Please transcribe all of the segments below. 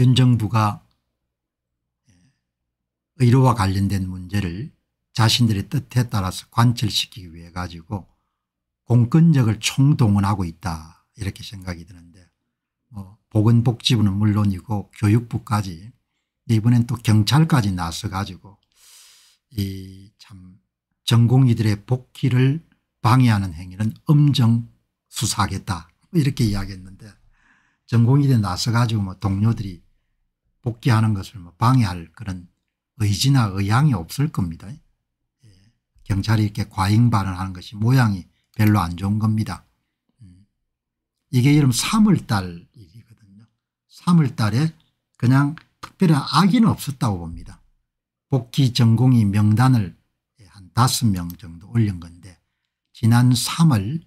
윤 정부가 의료와 관련된 문제를 자신들의 뜻에 따라서 관철시키기 위해 가지고 공권력을 총동원하고 있다 이렇게 생각이 드는데 뭐 보건복지부는 물론이고 교육부까지 이번엔 또 경찰까지 나서 가지고 이 참 전공의들의 복귀를 방해하는 행위는 엄정 수사하겠다 뭐 이렇게 이야기했는데 전공의대 나서 가지고 뭐 동료들이 복귀하는 것을 뭐 방해할 그런 의지나 의향이 없을 겁니다. 예. 경찰이 이렇게 과잉반을 하는 것이 모양이 별로 안 좋은 겁니다. 음. 이게 이름 3월달 일이거든요. 3월달에 그냥 특별한 악의는 없었다고 봅니다. 복귀 전공이 명단을 예, 한 5명 정도 올린 건데 지난 3월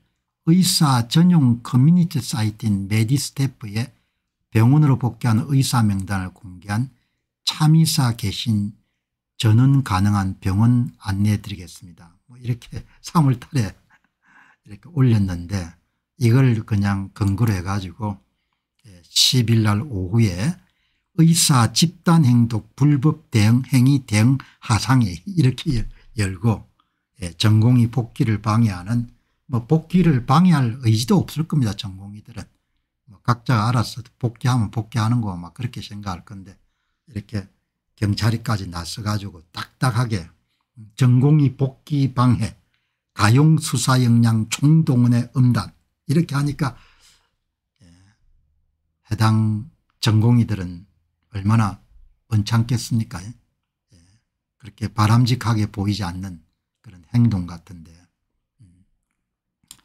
의사 전용 커뮤니티 사이트인 메디스테프에 병원으로 복귀한 의사 명단을 공개한 참의사 계신 전원 가능한 병원 안내해 드리겠습니다. 뭐 이렇게 3월달에 이렇게 올렸는데 이걸 그냥 근거로 해가지고 10일날 예, 오후에 의사 집단행독 불법 대응 행위 대응 하상에 이렇게 열고 예, 전공이 복귀를 방해하는 뭐 복귀를 방해할 의지도 없을 겁니다. 전공이들은 각자가 알아서 복귀하면 복귀하는 거 막 그렇게 생각할 건데 이렇게 경찰이까지 나서가지고 딱딱하게 전공이 복귀 방해 가용 수사 역량 총동원의 음단 이렇게 하니까 예, 해당 전공이들은 얼마나 번창겠습니까 예, 그렇게 바람직하게 보이지 않는 그런 행동 같은데 음,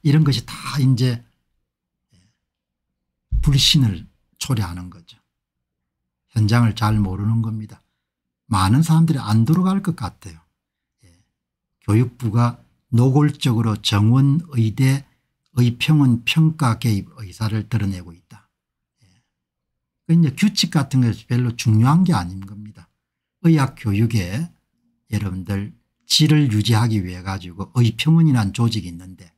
이런 것이 다 이제 불신을 초래하는 거죠. 현장을 잘 모르는 겁니다. 많은 사람들이 안 들어갈 것 같아요. 예. 교육부가 노골적으로 정원 의대 의평원 평가 개입 의사를 드러내고 있다. 예. 그 이제 규칙 같은 것이 별로 중요한 게 아닌 겁니다. 의학 교육에 여러분들 질을 유지하기 위해 가지고 의평원이란 조직이 있는데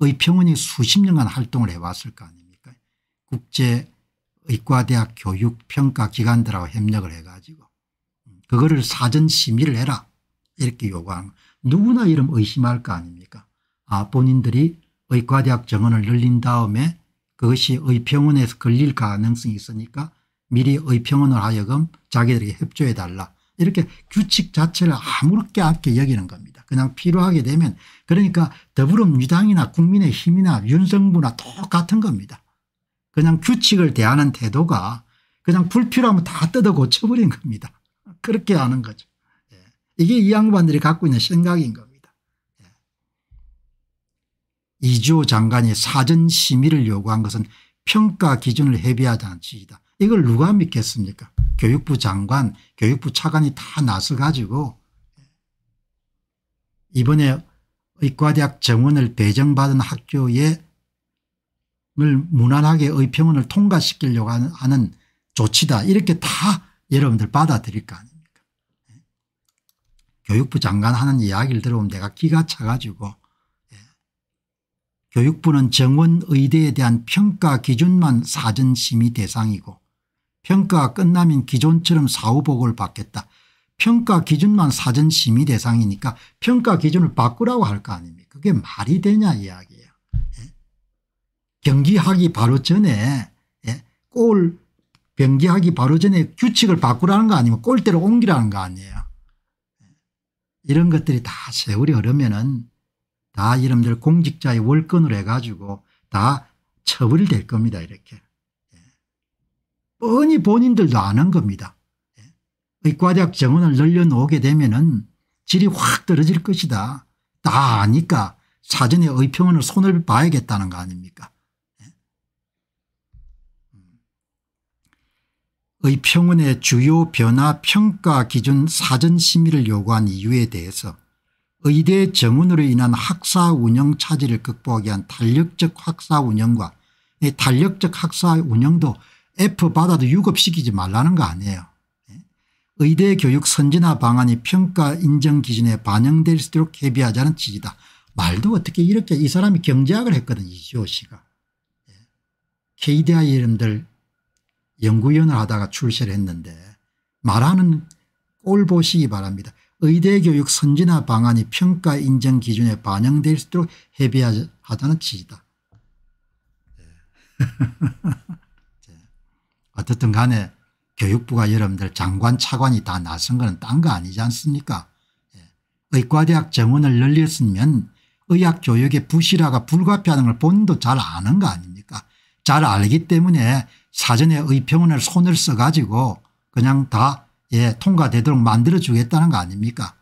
의평원이 수십 년간 활동을 해왔을 거 아닙니까 국제의과대학 교육평가기관들하고 협력을 해가지고 음, 그거를 사전 심의를 해라 이렇게 요구하는 누구나 이름 의심할 거 아닙니까 아 본인들이 의과대학 정원을 늘린 다음에 그것이 의평원에서 걸릴 가능성이 있으니까 미리 의평원을 하여금 자기들에게 협조해 달라 이렇게 규칙 자체를 아무렇게 않게 여기는 겁니다. 그냥 필요하게 되면 그러니까 더불어민주당이나 국민의힘이나 윤석부나 똑같은 겁니다. 그냥 규칙을 대하는 태도가 그냥 불필요하면 다 뜯어 고쳐버린 겁니다. 그렇게 하는 거죠. 예. 이게 이 양반들이 갖고 있는 생각인 겁니다. 예. 이주호 장관이 사전 심의를 요구한 것은 평가 기준을 해비하자는 취지다. 이걸 누가 믿겠습니까 교육부 장관 교육부 차관이 다 나서 가지고 예. 이번에 의과대학 정원을 배정받은 학교에 무난하게 의평원을 통과시키려고 하는 조치다 이렇게 다 여러분들 받아들일 거 아닙니까 예. 교육부 장관 하는 이야기를 들어보면 내가 기가 차가지고 예. 교육부는 정원 의대에 대한 평가 기준만 사전심의 대상이고 평가가 끝나면 기존처럼 사후보고를 받겠다. 평가 기준만 사전심의 대상이니까 평가 기준을 바꾸라고 할 거 아닙니까 그게 말이 되냐 이야기예요. 병기하기 바로 전에 예? 골 병기하기 바로 전에 규칙을 바꾸라는 거 아니면 골대로 옮기라는 거 아니에요. 예. 이런 것들이 다 세월이 흐르면은 다 이름들 공직자의 월권으로 해가지고 다 처벌될 이 겁니다. 이렇게. 예. 뻔히 본인들도 아는 겁니다. 예. 의과대학 정원을 늘려놓게 되면은 질이 확 떨어질 것이다. 다 아니까 사전에 의평원을 손을 봐야겠다는 거 아닙니까? 의 평원의 주요 변화 평가 기준 사전 심의를 요구한 이유에 대해서 의대 정원으로 인한 학사 운영 차질을 극복하기 위한 탄력적 학사 운영과 이 탄력적 학사 운영도 F 받아도 유급시키지 말라는 거 아니에요. 의대 교육 선진화 방안이 평가 인정 기준에 반영될 수 있도록 개비하자는 취지다. 말도 어떻게 이렇게 이 사람이 경제학을 했거든 이시호 씨가. 예. KDI 이름들 연구위원을 하다가 출세를 했는데 말하는 꼴 보시기 바랍니다. 의대교육 선진화 방안이 평가 인정 기준에 반영될 수 있도록 협의하자는 취지다. 예. 예. 어떻든 간에 교육부가 여러분들 장관 차관이 다 나선 건 딴 거 아니지 않습니까 예. 의과대학 정원을 늘렸으면 의학교육의 부실화가 불가피하는걸본도잘 아는 거 아닙니까 잘 알기 때문에 사전에 의평원을 손을 써가지고 그냥 다 예, 통과되도록 만들어주겠다는 거 아닙니까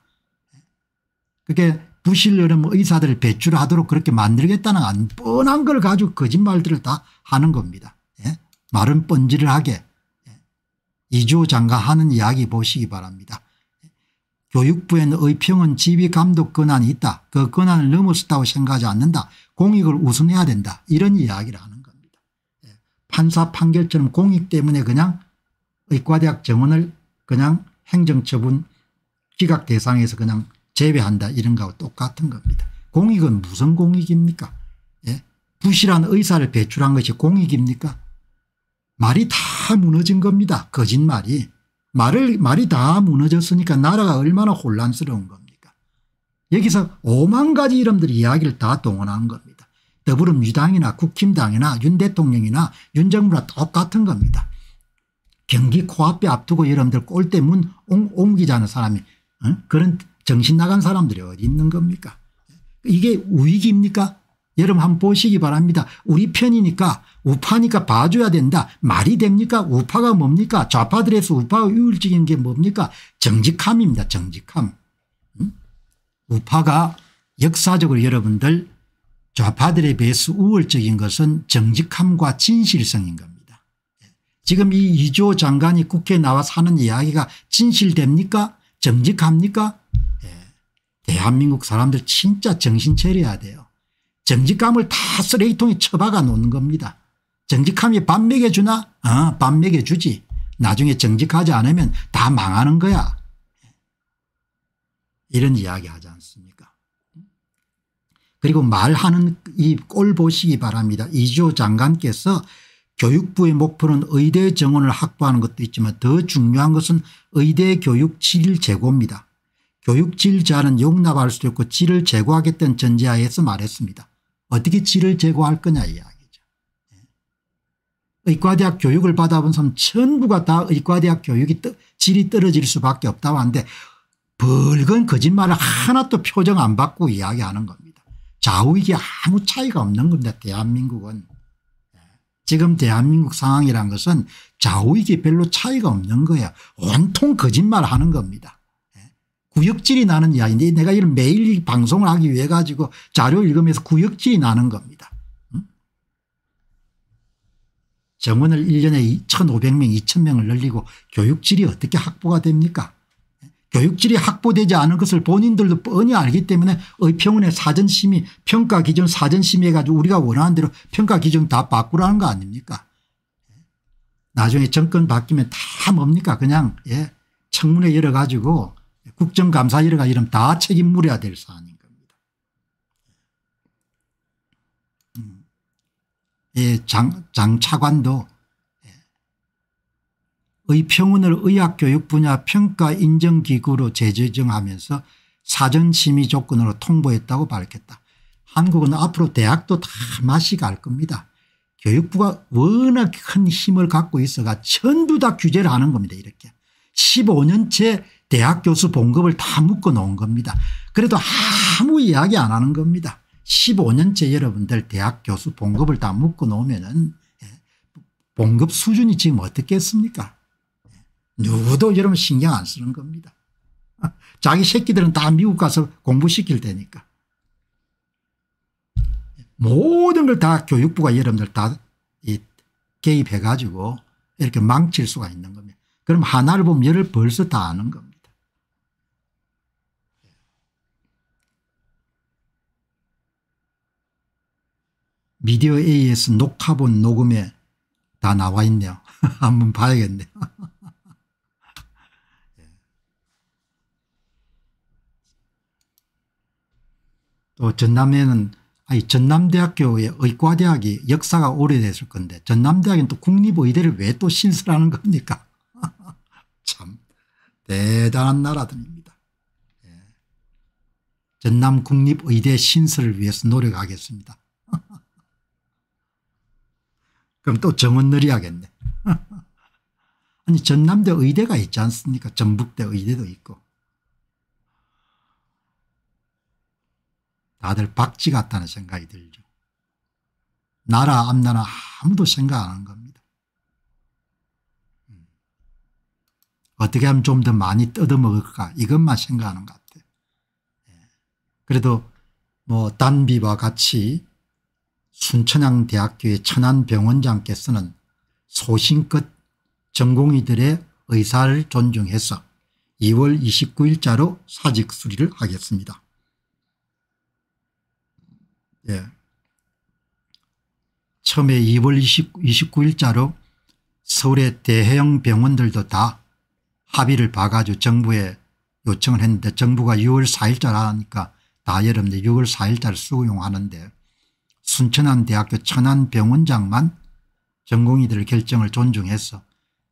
그게 부실려면 의사들을 배출하도록 그렇게 만들겠다는 안 뻔한 걸 가지고 거짓말들을 다 하는 겁니다. 예? 말은 뻔질을 하게 예? 이주호 장관 하는 이야기 보시기 바랍니다. 예? 교육부에는 의평은 지휘감독 권한이 있다. 그 권한을 넘어섰다고 생각하지 않는다. 공익을 우선해야 된다. 이런 이야기를 하는 판사 판결처럼 공익 때문에 그냥 의과대학 정원을 그냥 행정처분 기각 대상에서 그냥 제외한다 이런 거하고 똑같은 겁니다. 공익은 무슨 공익입니까 예? 부실한 의사를 배출한 것이 공익입니까 말이 다 무너진 겁니다. 거짓말이. 말을, 말이 다 무너졌으니까 나라가 얼마나 혼란스러운 겁니까 여기서 5만 가지 이름들이 이야기를 다 동원한 겁니다. 더불어민주당이나 국힘당이나 윤 대통령이나 윤 정부나 똑같은 겁니다. 경기 코앞에 앞두고 여러분들 꼴대 문 옮기자는 사람이 어? 그런 정신 나간 사람들이 어디 있는 겁니까 이게 우익입니까 여러분 한번 보시기 바랍니다. 우리 편이니까 우파니까 봐줘야 된다. 말이 됩니까 우파가 뭡니까 좌파들에서 우파가 우울적인 게 뭡니까 정직함입니다. 정직함. 응? 우파가 역사적으로 여러분들 좌파들에 비해서 우월적인 것은 정직함과 진실성인 겁니다. 지금 이 이조 장관이 국회에 나와서 하는 이야기가 진실됩니까 정직합니까 예. 대한민국 사람들 진짜 정신 차려야 돼요. 정직감을 다 쓰레기통에 처박아 놓는 겁니다. 정직함이 밥 먹여주나? 어, 밥 먹여주지. 나중에 정직하지 않으면 다 망하는 거야. 예. 이런 이야기 하지 않습니까? 그리고 말하는 이 꼴 보시기 바랍니다. 이지 장관께서 교육부의 목표는 의대 정원을 확보하는 것도 있지만 더 중요한 것은 의대 교육 질 제고입니다. 교육 질 자는 용납할 수도 있고 질을 제고하겠다는 전제하에서 말했습니다. 어떻게 질을 제고할 거냐 이야기죠. 예. 의과대학 교육을 받아본 사람 전부가 다 의과대학 교육이 떠, 질이 떨어질 수밖에 없다고 하는데 벌건 거짓말을 하나도 표정 안 받고 이야기하는 겁니다. 좌우익이 아무 차이가 없는 겁니다. 대한민국은. 예. 지금 대한민국 상황이란 것은 좌우익이 별로 차이가 없는 거예요. 온통 거짓말 하는 겁니다. 예. 구역질이 나는 이야기인데 내가 이런 매일 방송을 하기 위해 가지고 자료 읽으면서 구역질이 나는 겁니다. 응? 음? 정원을 1년에 1,500명, 2,000명을 늘리고 교육질이 어떻게 확보가 됩니까? 교육질이 확보되지 않은 것을 본인들도 뻔히 알기 때문에 의평원의 사전심의 평가 기준 사전심의 해 가지고 우리가 원하는 대로 평가 기준 다 바꾸라는 거 아닙니까 나중에 정권 바뀌면 다 뭡니까 그냥 예 청문회 열어가지고 국정감사 열어가 이러다 책임 물어야 될 사안인 겁니다. 음. 예, 장, 장 차관도 의평원을 의학교육 분야 평가 인정기구로 재지정하면서 사전심의 조건으로 통보했다고 밝혔다. 한국은 앞으로 대학도 다 맛이 갈 겁니다. 교육부가 워낙 큰 힘을 갖고 있어가 전부 다 규제를 하는 겁니다. 이렇게 15년째 대학 교수 봉급을 다 묶어 놓은 겁니다. 그래도 아무 이야기 안 하는 겁니다. 15년째 여러분들 대학 교수 봉급을 다 묶어 놓으면 은 예, 봉급 수준이 지금 어떻겠습니까 누구도 여러분 신경 안 쓰는 겁니다. 자기 새끼들은 다 미국 가서 공부시킬 테니까. 모든 걸 다 교육부가 여러분들 다 개입해 가지고 이렇게 망칠 수가 있는 겁니다. 그럼 하나를 보면 열을 벌써 다 아는 겁니다. 미디어 AS 녹화본 녹음에 다 나와 있네요. 한번 봐야겠네요. 또 전남에는 아니 전남대학교의 의과대학이 역사가 오래됐을 건데 전남대학은 또 국립의대를 왜 또 신설하는 겁니까 참 대단한 나라들입니다. 예. 전남 국립의대 신설을 위해서 노력하겠습니다. 그럼 또 정원 늘이하겠네. 아니 전남대 의대가 있지 않습니까 전북대 의대도 있고 다들 박쥐 같다는 생각이 들죠. 나라 앞나라 아무도 생각 안한 겁니다. 음. 어떻게 하면 좀 더 많이 뜯어먹을까 이것만 생각하는 것 같아요. 예. 그래도 뭐 단비와 같이 순천향대학교의 천안병원장께서는 소신껏 전공의들의 의사를 존중해서 2월 29일자로 사직 수리를 하겠습니다. 예. 처음에 2월 20, 29일자로 서울의 대형 병원들도 다 합의를 봐가지고 정부에 요청을 했는데 정부가 6월 4일자라 하니까 다 여러분들 6월 4일자를 수용하는데 순천안대학교 천안병원장만 전공의들 결정을 존중해서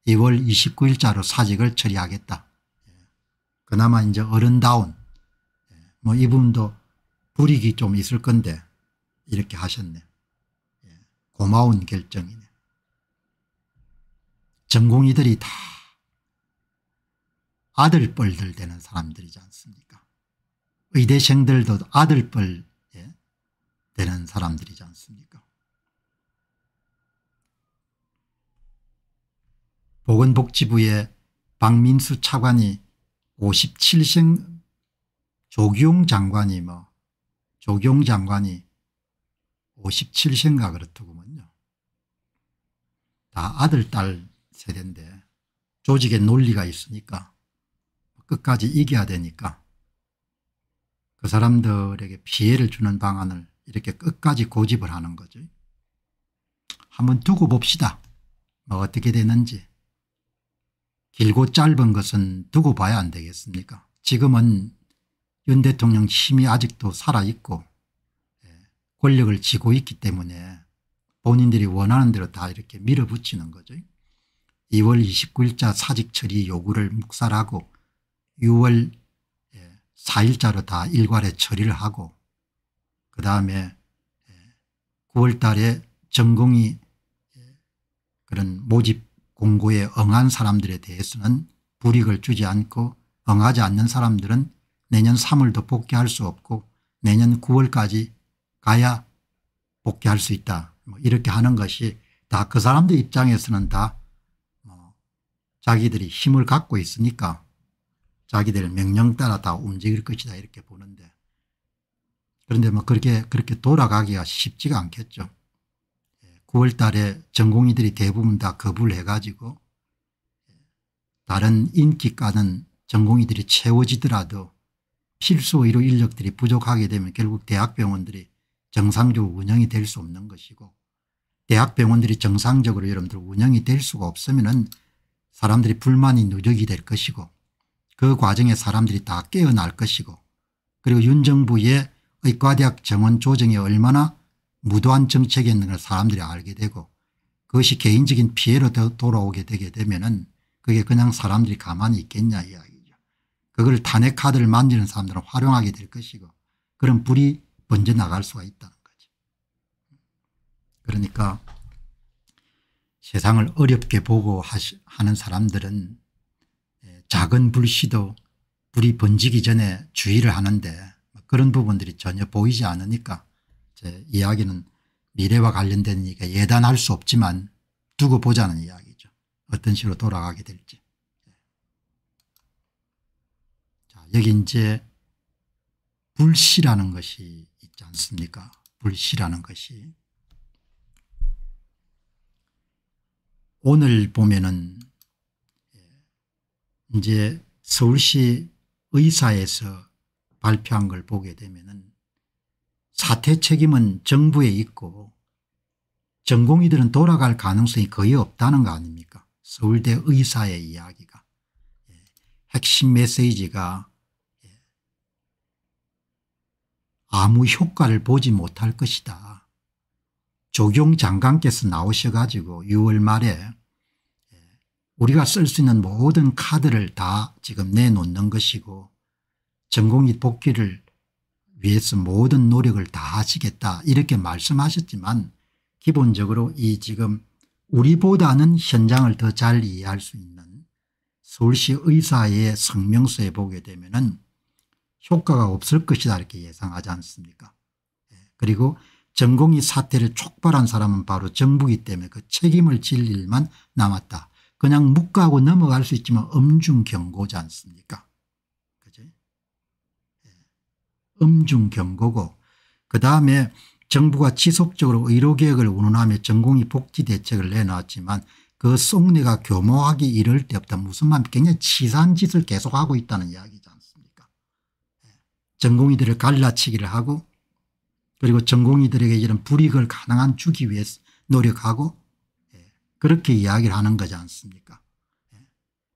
2월 29일자로 사직을 처리하겠다. 그나마 이제 어른다운 예, 뭐이 부분도 불이익이 좀 있을 건데 이렇게 하셨네. 예, 고마운 결정이네. 전공이들이 다 아들뻘들 되는 사람들이지 않습니까? 의대생들도 아들뻘 예, 되는 사람들이지 않습니까? 보건복지부의 박민수 차관이 57생 조기 장관이 뭐조기 장관이 57세인가 그렇더구먼요. 다 아들 딸 세대인데 조직의 논리가 있으니까 끝까지 이겨야 되니까 그 사람들에게 피해를 주는 방안을 이렇게 끝까지 고집을 하는 거죠. 한번 두고 봅시다. 뭐 어떻게 되는지. 길고 짧은 것은 두고 봐야 안 되겠습니까 지금은 윤 대통령 힘이 아직도 살아있고 권력을 쥐고 있기 때문에 본인들이 원하는 대로 다 이렇게 밀어붙이는 거죠. 2월 29일자 사직 처리 요구를 묵살하고 6월 4일자로 예, 다 일괄의 처리를 하고 그 다음에 9월 예, 달에 전공이 예, 그런 모집 공고에 응한 사람들에 대해서는 불익을 주지 않고 응하지 않는 사람들은 내년 3월도 복귀할 수 없고 내년 9월까지 가야 복귀할 수 있다. 뭐 이렇게 하는 것이 다 그 사람들 입장에서는 다뭐 자기들이 힘을 갖고 있으니까 자기들 명령 따라 다 움직일 것이다 이렇게 보는데 그런데 뭐 그렇게 그렇게 돌아가기가 쉽지가 않겠죠. 9월 예, 달에 전공의들이 대부분 다 거부를 해가지고 다른 인기가는 전공의들이 채워지더라도 필수 의료 인력들이 부족하게 되면 결국 대학병원들이 정상적 운영이 될 수 없는 것이고 대학병원들이 정상적으로 여러분들 운영이 될 수가 없으면 사람들이 불만이 누적이 될 것이고 그 과정에 사람들이 다 깨어날 것이고 그리고 윤 정부의 의과대학 정원 조정에 얼마나 무도한 정책이 있는 가를 사람들이 알게 되고 그것이 개인적인 피해로 돌아오게 되게 되면 은 그게 그냥 사람들이 가만히 있겠냐 이야기죠. 그걸 탄핵 카드를 만지는 사람들은 활용하게 될 것이고 그런 불이 번져 나갈 수가 있다는 거죠. 그러니까 세상을 어렵게 보고 하시, 하는 사람들은 예, 작은 불씨도 불이 번지기 전에 주의를 하는데 그런 부분들이 전혀 보이지 않으니까 제 이야기는 미래와 관련된 얘기 예단할 수 없지만 두고 보자는 이야기죠. 어떤 식으로 돌아가게 될지. 자, 여기 이제 불씨라는 것이 있지 않습니까? 불시라는 것이. 오늘 보면은 예, 이제 서울시 의사에서 발표한 걸 보게 되면은 사퇴 책임은 정부에 있고 전공의들은 돌아갈 가능성이 거의 없다는 거 아닙니까? 서울대 의사의 이야기가. 예, 핵심 메시지가 아무 효과를 보지 못할 것이다. 조경 장관께서 나오셔가지고 6월 말에 예, 우리가 쓸 수 있는 모든 카드를 다 지금 내놓는 것이고 전공이 복귀를 위해서 모든 노력을 다 하시겠다 이렇게 말씀하셨지만 기본적으로 이 지금 우리보다는 현장을 더 잘 이해할 수 있는 서울시 의사의 성명서에 보게 되면 은 효과가 없을 것이다 이렇게 예상하지 않습니까 예, 그리고 전공이 사태를 촉발한 사람은 바로 정부기 때문에 그 책임을 질 일만 남았다. 그냥 묵과하고 넘어갈 수 있지만 엄중 경고지 않습니까? 그죠? 예, 엄중 경고고 그 다음에 정부가 지속적으로 의료개혁을 운운하며 전공의 복지 대책을 내놨지만 그 속내가 교모하기 이를 때부터 무슨 말 굉장히 치산 짓을 계속하고 있다는 이야기 전공의들을 갈라치기를 하고 그리고 전공의들에게 이런 불이익을 가능한 주기 위해 서 노력하고 예, 그렇게 이야기를 하는 거지 않습니까 예.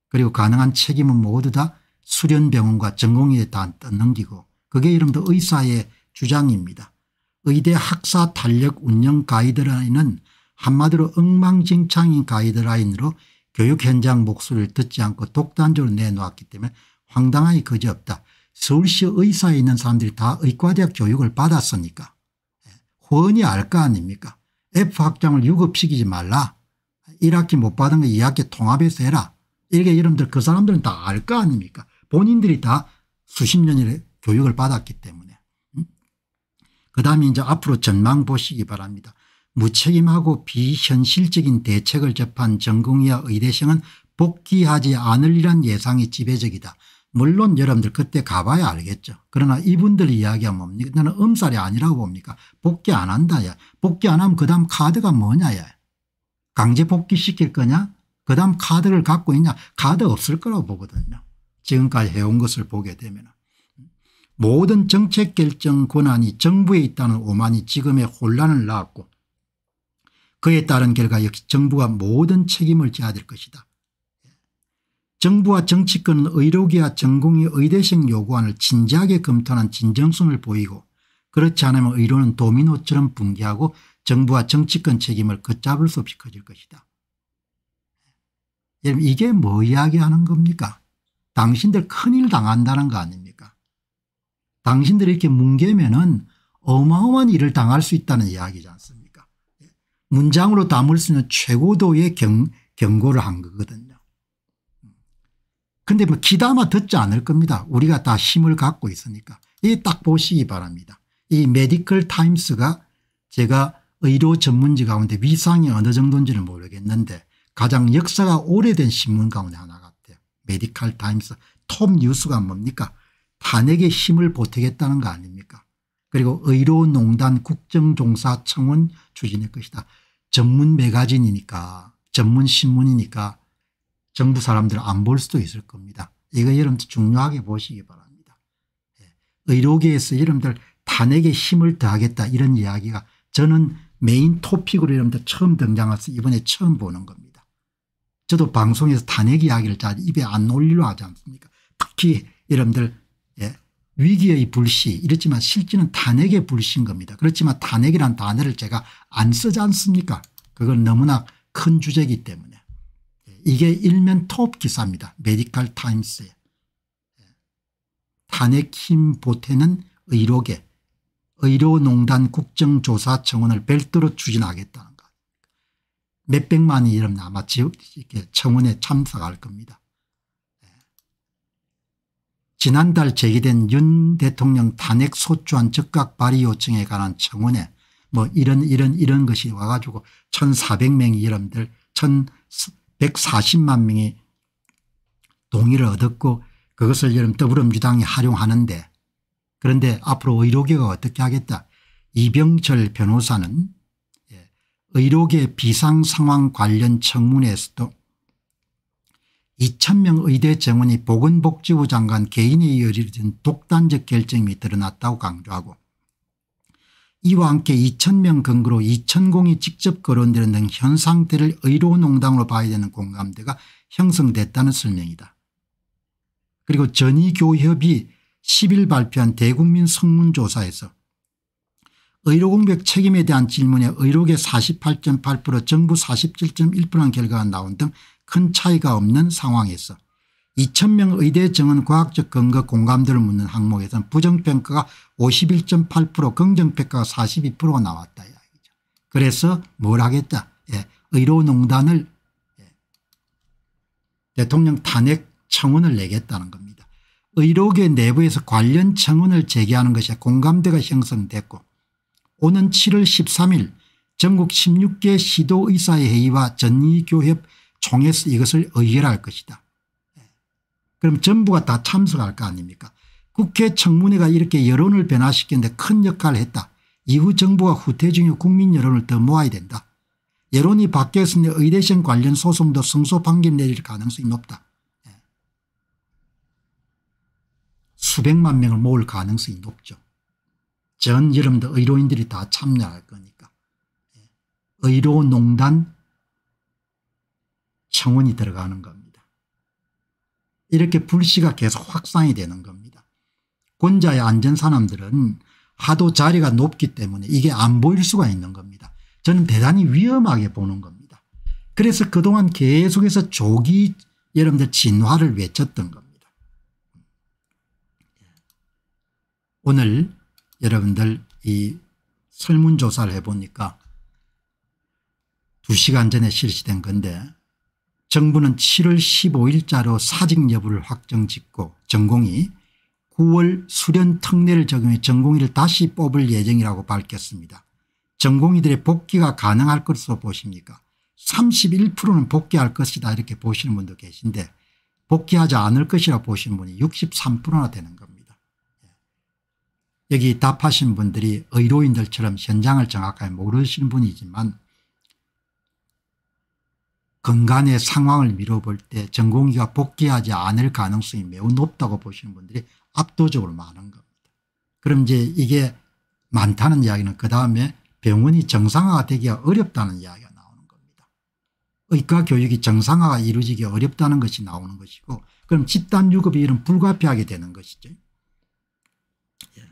그리고 가능한 책임은 모두 다 수련병원과 전공의에 다 넘기고 그게 이름도 의사의 주장입니다. 의대 학사 탄력 운영 가이드라인은 한마디로 엉망진창인 가이드라인으로 교육 현장 목소리를 듣지 않고 독단적으로 내놓았기 때문에 황당하기 거지없다 서울시 의사에 있는 사람들이 다 의과대학 교육을 받았으니까 훤히 예, 알거 아닙니까 F학장을 유급시키지 말라 1학기 못 받은 거 2학기 통합해서 해라 이렇게 여러분들 그 사람들은 다 알 거 아닙니까 본인들이 다 수십 년의 교육을 받았기 때문에 음? 그 다음에 이제 앞으로 전망 보시기 바랍니다. 무책임하고 비현실적인 대책을 접한 전공의와 의대생은 복귀하지 않으리란 예상이 지배적이다. 물론 여러분들 그때 가봐야 알겠죠. 그러나 이분들 이야기가 뭡니까 나는 음살이 아니라고 봅니까 복귀 안 한다야 복귀 안 하면 그다음 카드가 뭐냐야 강제 복귀시킬 거냐 그다음 카드를 갖고 있냐 카드 없을 거라고 보거든요. 지금까지 해온 것을 보게 되면 모든 정책 결정 권한이 정부에 있다는 오만이 지금의 혼란을 낳았고 그에 따른 결과 역시 정부가 모든 책임을 져야 될 것이다. 정부와 정치권은 의료계와 전공의 의대생 요구안을 진지하게 검토하는 진정성을 보이고 그렇지 않으면 의료는 도미노처럼 붕괴하고 정부와 정치권 책임을 걷잡을 수 없이 커질 것이다. 여러분 이게 뭐 이야기하는 겁니까? 당신들 큰일 당한다는 거 아닙니까? 당신들이 이렇게 뭉개면은 어마어마한 일을 당할 수 있다는 이야기지 않습니까? 문장으로 담을 수 있는 최고도의 경, 경고를 한 거거든요. 근데 뭐기다마 듣지 않을 겁니다. 우리가 다 힘을 갖고 있으니까. 이 딱 보시기 바랍니다. 이 메디컬 타임스가 제가 의료 전문지 가운데 위상이 어느 정도인지는 모르겠는데 가장 역사가 오래된 신문 가운데 하나 같아요. 메디컬 타임스 톱 뉴스가 뭡니까 탄핵에 힘을 보태겠다는 거 아닙니까 그리고 의료농단 국정종사청원 추진의 것이다. 전문 매가진이니까 전문 신문이니까 정부 사람들 안 볼 수도 있을 겁니다. 이거 여러분 들 중요하게 보시기 바랍니다. 예. 의료계에서 여러분들 탄핵에 힘을 더하겠다 이런 이야기가 저는 메인 토픽으로 여러분들 처음 등장해서 이번에 처음 보는 겁니다. 저도 방송에서 탄핵 이야기를 잘 입에 안 올리려 하지 않습니까 특히 여러분들 예. 위기의 불씨 이렇지만 실제는 탄핵의 불신 겁니다. 그렇지만 탄핵이란 단어를 제가 안 쓰지 않습니까 그건 너무나 큰 주제이기 때문에. 이게 일면 톱 기사입니다. 메디컬 타임스에. 탄핵 예. 힘 보태는 의료계 의료농단 국정조사 청원을 별도로 추진하겠다는 것. 몇백만이 이름 아마 이렇게 청원에 참석할 겁니다. 예. 지난달 제기된 윤 대통령 탄핵 소추안 즉각 발의 요청에 관한 청원에 뭐 이런 이런 이런 것이 와가지고 1,400명 이름들 1 140만 명이 동의를 얻었고 그것을 여름 더불어민주당이 활용하는데 그런데 앞으로 의료계가 어떻게 하겠다. 이병철 변호사는 예, 의료계 비상상황 관련 청문회에서도 2천명 의대 정원이 보건복지부 장관 개인의 의뢰진 독단적 결정이 드러났다고 강조하고 이와 함께 2천명 근거로 2천공이 직접 거론되는 등 현 상태를 의료 농당으로 봐야 되는 공감대가 형성됐다는 설명이다. 그리고 전의교협이 10일 발표한 대국민 성문조사에서 의료공백 책임에 대한 질문에 의료계 48.8% 정부 47.1%란 결과가 나온 등 큰 차이가 없는 상황에서 2천명 의대 정원 과학적 근거 공감들을 묻는 항목에서는 부정평가가 51.8% 긍정평가가 42%가 나왔다. 이야기죠. 그래서 뭘 하겠다. 예. 의료농단을 예. 대통령 탄핵 청원을 내겠다는 겁니다. 의료계 내부에서 관련 청원을 제기하는 것이 공감대가 형성됐고 오는 7월 13일 전국 16개 시도의사회의와 전의교협 총회에서 이것을 의결할 것이다. 그럼 전부가 다 참석할 거 아닙니까 국회 청문회가 이렇게 여론을 변화시키는데 큰 역할을 했다. 이후 정부가 후퇴 중에 국민 여론을 더 모아야 된다. 여론이 바뀌었으니 의대생 관련 소송도 승소 판결 내릴 가능성이 높다. 예. 수백만 명을 모을 가능성이 높죠. 전 여러분들 의료인들이 다 참여할 거니까. 예. 의료농단 청원이 들어가는 겁니다. 이렇게 불씨가 계속 확산이 되는 겁니다. 권자의 앉은 사람들은 하도 자리가 높기 때문에 이게 안 보일 수가 있는 겁니다. 저는 대단히 위험하게 보는 겁니다. 그래서 그동안 계속해서 조기 여러분들 진화를 외쳤던 겁니다. 오늘 여러분들 이 설문조사를 해보니까 2시간 전에 실시된 건데 정부는 7월 15일자로 사직 여부를 확정짓고 전공이 9월 수련 특례를 적용해 전공의를 다시 뽑을 예정이라고 밝혔습니다. 전공의들의 복귀가 가능할 것으로 보십니까 31%는 복귀할 것이다 이렇게 보시는 분도 계신데 복귀하지 않을 것이라 보시는 분이 63%나 되는 겁니다. 예. 여기 답하신 분들이 의료인들처럼 현장을 정확하게 모르시는 분이지만 건강의 상황을 미뤄볼 때 전공의가 복귀하지 않을 가능성이 매우 높다고 보시는 분들이 압도적으로 많은 겁니다. 그럼 이제 이게 많다는 이야기는 그 다음에 병원이 정상화가 되기가 어렵다는 이야기가 나오는 겁니다. 의과 교육이 정상화가 이루어지기 어렵다는 것이 나오는 것이고 그럼 집단 유급이 이런 불가피하게 되는 것이죠. 예.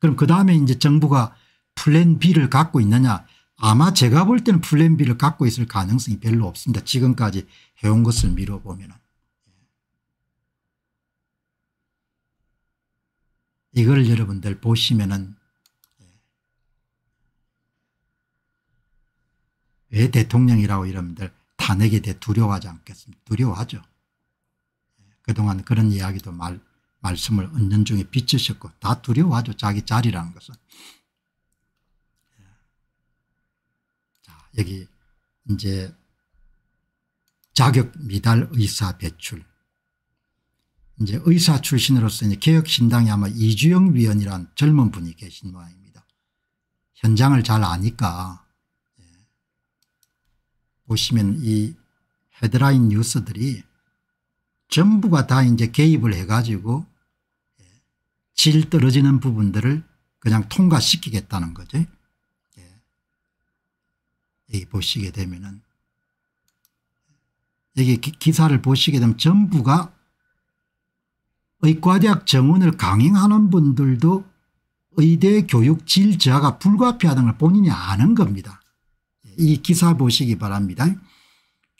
그럼 그 다음에 이제 정부가 플랜 B를 갖고 있느냐 아마 제가 볼 때는 플랜 B를 갖고 있을 가능성이 별로 없습니다. 지금까지 해온 것을 미뤄보면. 예. 이걸 여러분들 보시면은 예. 왜 대통령이라고 여러분들 탄핵에 대해 두려워하지 않겠습니까? 두려워하죠. 예. 그동안 그런 이야기도 말, 말씀을 은연 중에 비치셨고 다 두려워하죠. 자기 자리라는 것은. 여기 이제 자격 미달 의사 배출 이제 의사 출신으로서 이제 개혁신당에 아마 이주영 위원이란 젊은 분이 계신 모양입니다. 현장을 잘 아니까 예. 보시면 이 헤드라인 뉴스들이 전부가 다 이제 개입을 해가지고 예, 질 떨어지는 부분들을 그냥 통과시키겠다는 거죠. 여기 보시게 되면은 여기 기, 사를 보시게 되면 전부가 의과대학 정원을 강행하는 분들도 의대 교육 질 저하가 불가피하다는 걸 본인이 아는 겁니다. 이 기사 보시기 바랍니다.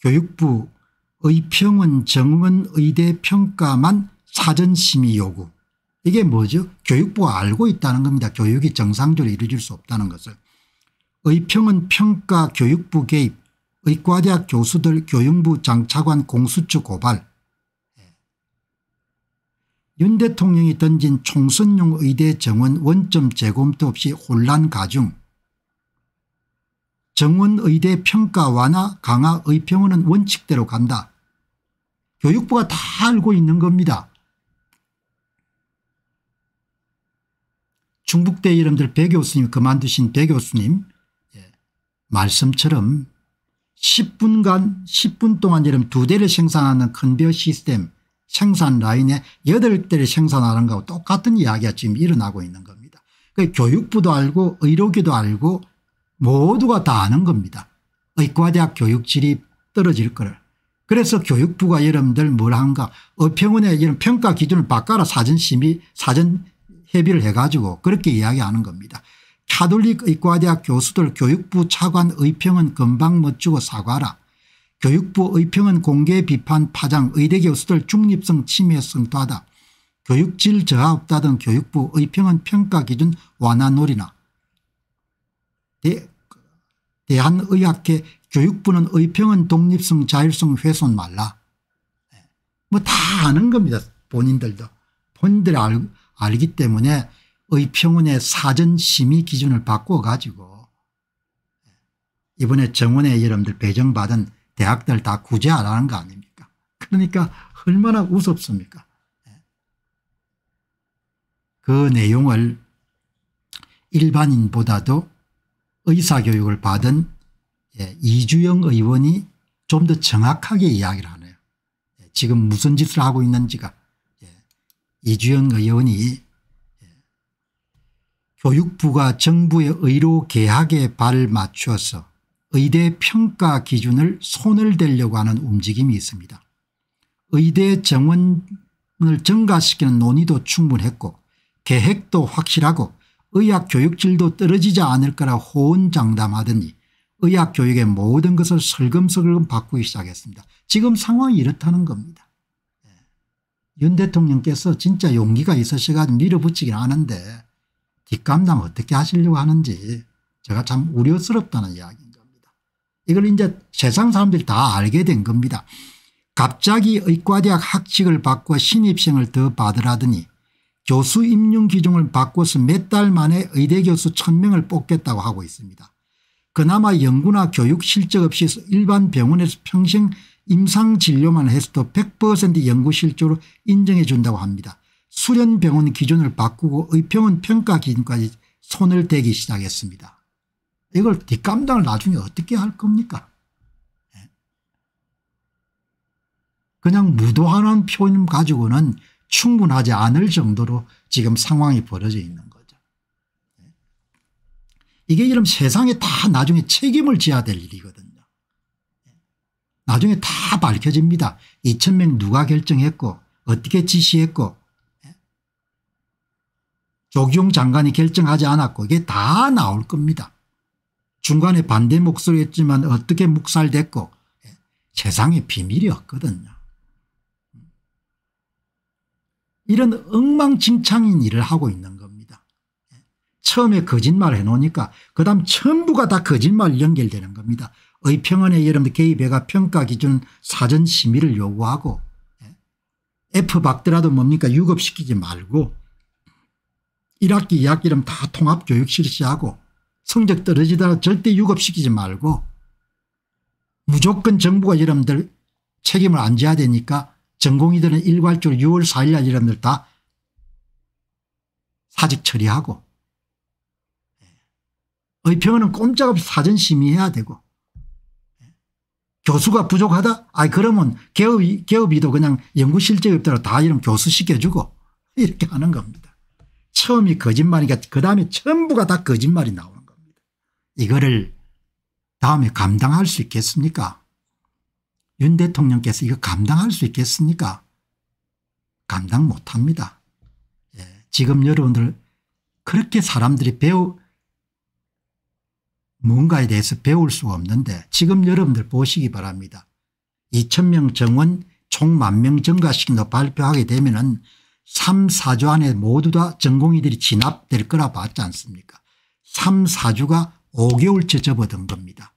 교육부 의평원 정원 의대 평가만 사전심의 요구 이게 뭐죠 교육부가 알고 있다는 겁니다. 교육이 정상적으로 이루어질 수 없다는 것을. 의평은 평가 교육부 개입, 의과대학 교수들 교육부 장차관 공수처 고발, 예. 윤 대통령이 던진 총선용 의대 정원 원점 재검토 없이 혼란 가중, 정원 의대 평가 완화 강화 의평원은 원칙대로 간다. 교육부가 다 알고 있는 겁니다. 중북대 이름들 배 교수님 그만두신 배 교수님 말씀처럼 10분간 10분 동안 이런 두 대를 생산하는 컨베어 시스템 생산 라인에 8대를 생산하는 것과 똑같은 이야기가 지금 일어나고 있는 겁니다. 그러니까 교육부도 알고 의료기도 알고 모두가 다 아는 겁니다. 의과대학 교육질이 떨어질 거를. 그래서 교육부가 여러분들 뭘 한가 어평원에 이런 평가 기준을 바꿔라 사전심의 사전 협의를 해가지고 그렇게 이야기하는 겁니다. 카톨릭 의과대학 교수들 교육부 차관 의평은 금방 멋지고 사과라. 교육부 의평은 공개 비판 파장 의대 교수들 중립성 침해 성토하다. 교육질 저하 없다 던 교육부 의평은 평가 기준 완화 놀이나 대, 대한의학회 교육부는 의평은 독립성 자율성 훼손 말라. 네. 뭐다 아는 겁니다. 본인들도. 본인들이 알, 알기 때문에 의평원의 사전심의 기준을 바꿔 가지고 이번에 정원에 여러분들 배정받은 대학들 다 구제하라는 거 아닙니까 그러니까 얼마나 우습습니까 그 내용을 일반인보다도 의사교육을 받은 예, 이주영 의원이 좀 더 정확하게 이야기를 하네요. 예, 지금 무슨 짓을 하고 있는지가 예, 이주영 의원이 교육부가 정부의 의료 계약에 발을 맞추어서 의대 평가 기준을 손을 대려고 하는 움직임이 있습니다. 의대 정원을 증가시키는 논의도 충분했고 계획도 확실하고 의학 교육질도 떨어지지 않을 거라 호언장담하더니 의학 교육의 모든 것을 슬금슬금 바꾸기 시작했습니다. 지금 상황이 이렇다는 겁니다. 예. 윤 대통령께서 진짜 용기가 있으셔가지고 밀어붙이긴 하는데 뒷감당 어떻게 하시려고 하는지 제가 참 우려스럽다는 이야기인 겁니다. 이걸 이제 세상 사람들이 다 알게 된 겁니다. 갑자기 의과대학 학칙을 바꿔 신입생을 더 받으라더니 교수 임용 기종을 바꿔서 몇 달 만에 의대 교수 1000명을 뽑겠다고 하고 있습니다. 그나마 연구나 교육 실적 없이 일반 병원에서 평생 임상진료만 해서도 100% 연구실적으로 인정해 준다고 합니다. 수련병원 기준을 바꾸고 의평은 평가 기준까지 손을 대기 시작했습니다. 이걸 뒷감당을 나중에 어떻게 할 겁니까? 예. 그냥 무도하는 표현 가지고는 충분하지 않을 정도로 지금 상황이 벌어져 있는 거죠. 예. 이게 이런 세상에 다 나중에 책임을 져야 될 일이거든요. 예. 나중에 다 밝혀집니다. 2 0명 누가 결정했고 어떻게 지시했고 조기용 장관이 결정하지 않았고 이게 다 나올 겁니다. 중간에 반대 목소리였지만 어떻게 묵살됐고 예, 세상에 비밀이었거든요. 이런 엉망진창인 일을 하고 있는 겁니다. 예, 처음에 거짓말 해놓으니까 그 다음 전부가 다 거짓말 연결되는 겁니다. 의평원의 여러분 개입회가 평가기준 사전 심의를 요구하고 예, F 받더라도 뭡니까 유급시키지 말고 1학기 2학기면 다 통합교육 실시하고 성적 떨어지더라도 절대 유급시키지 말고 무조건 정부가 여러분들 책임을 안 져야 되니까 전공이들은 일괄적으로 6월 4일 날 여러분들 다 사직 처리하고 예. 의평은 꼼짝없이 사전 심의해야 되고 예. 교수가 부족하다? 아 그러면 개업, 이 개업이도 그냥 연구실적업대로 다 이런 교수 시켜주고 이렇게 하는 겁니다. 처음이 거짓말이니까 그 다음에 전부가 다 거짓말이 나오는 겁니다. 이거를 다음에 감당할 수 있겠습니까? 윤 대통령께서 이거 감당할 수 있겠습니까? 감당 못합니다. 예. 지금 여러분들 그렇게 사람들이 배우 뭔가에 대해서 배울 수가 없는데 지금 여러분들 보시기 바랍니다. 2천명 정원 총만명 증가시킨다 발표하게 되면 은 3, 4주 안에 모두 다 전공의들이 진압될 거라 봤지 않습니까 3, 4주가 5개월째 접어든 겁니다.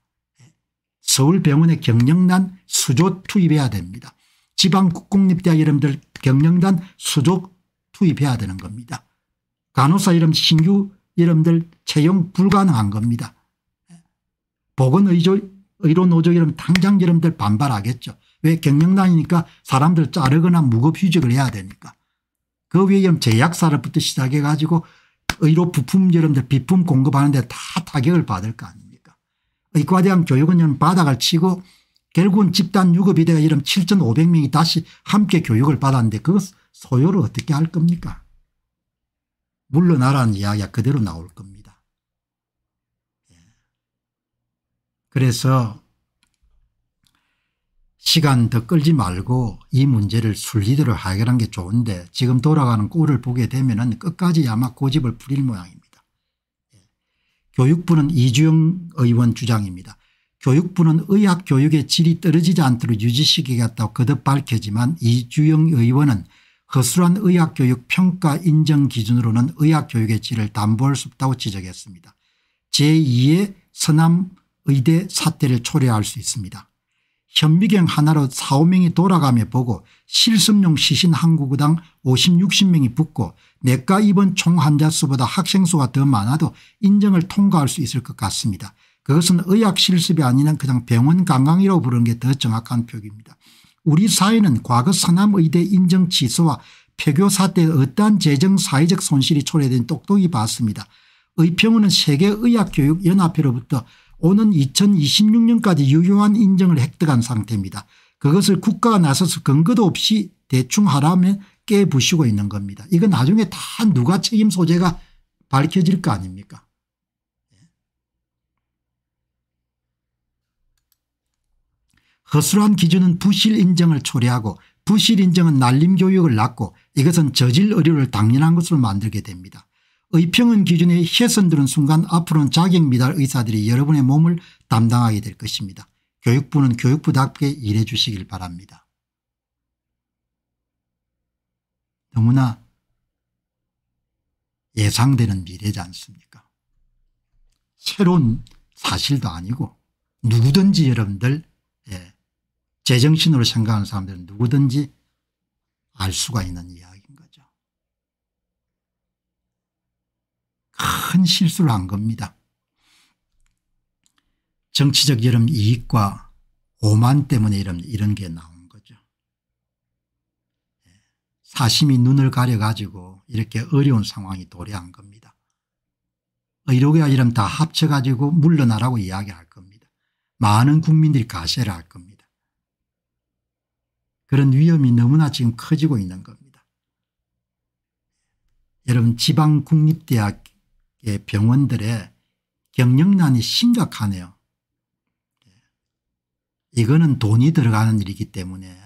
서울병원에 경영단 수조 투입해야 됩니다. 지방국공립대학 여러분들 경영단 수조 투입해야 되는 겁니다. 간호사 이름 신규 이름들 채용 불가능한 겁니다. 보건의료 의료노조 이름 당장 이름들 반발하겠죠. 왜 경영단이니까 사람들 자르거나 무급휴직을 해야 되니까. 그 위에 제약사로부터 시작해 가지고 의료 부품 여러분들 비품 공급하는데 다 타격을 받을 거 아닙니까 의과 대한 교육은 바닥을 치고 결국은 집단 유급이대가 이런 7,500명이 다시 함께 교육을 받았는데 그 소요를 어떻게 할 겁니까 물러나라는 이야기가 그대로 나올 겁니다. 예. 그래서 시간 더 끌지 말고 이 문제를 순리대로 해결한 게 좋은데 지금 돌아가는 꼴을 보게 되면 은 끝까지 아마 고집을 부릴 모양입니다. 예. 교육부는 이주영 의원 주장입니다. 교육부는 의학교육의 질이 떨어지지 않도록 유지시키겠다고 거듭 밝히지만 이주영 의원은 허술한 의학교육 평가 인정 기준으로는 의학교육의 질을 담보할 수 없다고 지적했습니다. 제2의 서남의대 사태를 초래할 수 있습니다. 현미경 하나로 4, 5명이 돌아가며 보고 실습용 시신 한국구당 50, 60명이 붙고 내과 입원 총 환자 수보다 학생 수가 더 많아도 인정을 통과할 수 있을 것 같습니다. 그것은 의학 실습이 아닌 그냥 병원 관광이라고 부르는 게 더 정확한 표기입니다. 우리 사회는 과거 서남의대 인정 취소와 폐교 사태 어떠한 재정 사회적 손실이 초래된 똑똑히 봤습니다. 의평원은 세계의학교육연합회로부터 오는 2026년까지 유효한 인정을 획득한 상태입니다. 그것을 국가가 나서서 근거도 없이 대충 하라면 깨부시고 있는 겁니다. 이거 나중에 다 누가 책임 소재가 밝혀질 거 아닙니까 예. 허술한 기준은 부실 인정을 초래하고 부실 인정은 날림 교육을 낳고 이것은 저질 의료를 당연한 것으로 만들게 됩니다. 의평은 기준에 혜선들은 순간 앞으로는 자격미달 의사들이 여러분의 몸을 담당하게 될 것입니다. 교육부는 교육부답게 일해 주시길 바랍니다. 너무나 예상되는 미래지 않습니까 새로운 사실도 아니고 누구든지 여러분들 예, 제정신으로 생각하는 사람들은 누구든지 알 수가 있는 이야기 큰 실수를 한 겁니다. 정치적 여름 이익과 오만 때문에 이런, 이런 게 나온 거죠. 예. 사심이 눈을 가려가지고 이렇게 어려운 상황이 도래한 겁니다. 의료계와 이름 다 합쳐가지고 물러나라고 이야기할 겁니다. 많은 국민들이 가세를 할 겁니다. 그런 위험이 너무나 지금 커지고 있는 겁니다. 여러분 지방국립대학 예, 병원들의 경영난이 심각하네요. 예. 이거는 돈이 들어가는 일이기 때문에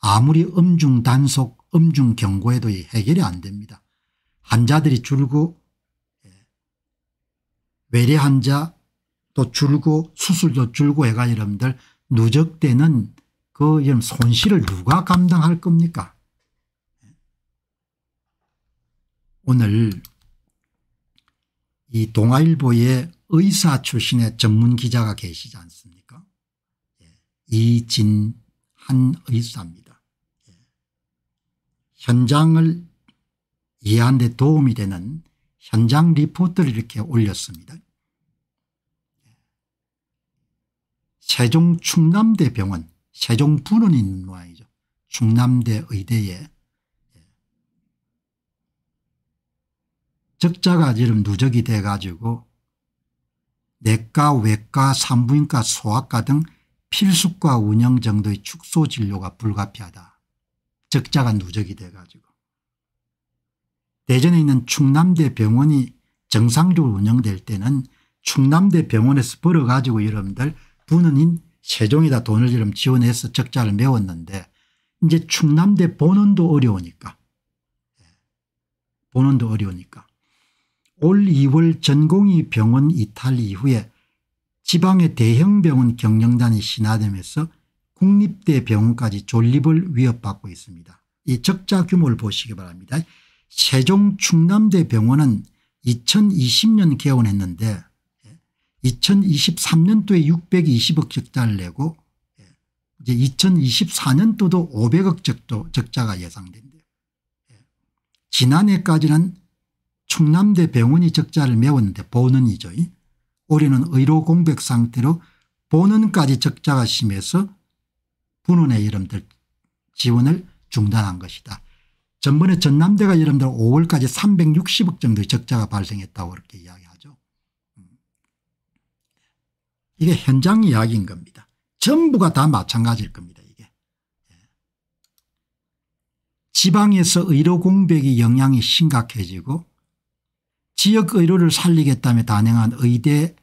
아무리 음중 단속 음중 경고에도 해결이 안 됩니다. 환자들이 줄고 예. 외래 환자 또 줄고 수술도 줄고 해가 여러분들 누적되는 그 손실을 누가 감당할 겁니까 오늘 이 동아일보의 의사 출신의 전문 기자가 계시지 않습니까 예. 이진한 의사입니다. 예. 현장을 이해하는 데 도움이 되는 현장 리포트를 이렇게 올렸습니다. 예. 세종 충남대 병원 세종분원이 있는 모양이죠. 충남대 의대에 적자가 지금 누적이 돼 가지고 내과 외과 산부인과 소아과 등 필수과 운영 정도의 축소 진료가 불가피하다. 적자가 누적이 돼 가지고. 대전에 있는 충남대 병원이 정상적으로 운영될 때는 충남대 병원에서 벌어가지고 여러분들 분원인 세종에다 돈을 지금 지원해서 적자를 메웠는데 이제 충남대 본원도 어려우니까. 예. 본원도 어려우니까. 올 2월 전공의 병원 이탈 이후에 지방의 대형병원 경영단이 신화되면서 국립대 병원까지 존립을 위협받고 있습니다. 이 적자 규모를 보시기 바랍니다. 세종 충남대 병원은 2020년 개원했는데 2023년도에 620억 적자를 내고 이제 2024년도도 500억 적도 적자가 예상된대요. 지난해까지는 충남대 병원이 적자를 메웠는데 보는이죠. 올해는 의료 공백 상태로 보는까지 적자가 심해서 분원의 이름들 지원을 중단한 것이다. 전번에 전남대가 여러분들 5월까지 360억 정도의 적자가 발생했다고 그렇게 이야기하죠. 음. 이게 현장 이야기인 겁니다. 전부가 다 마찬가지일 겁니다. 이게. 예. 지방에서 의료 공백이 영향이 심각해지고 지역 의료를 살리겠다며 단행한 의대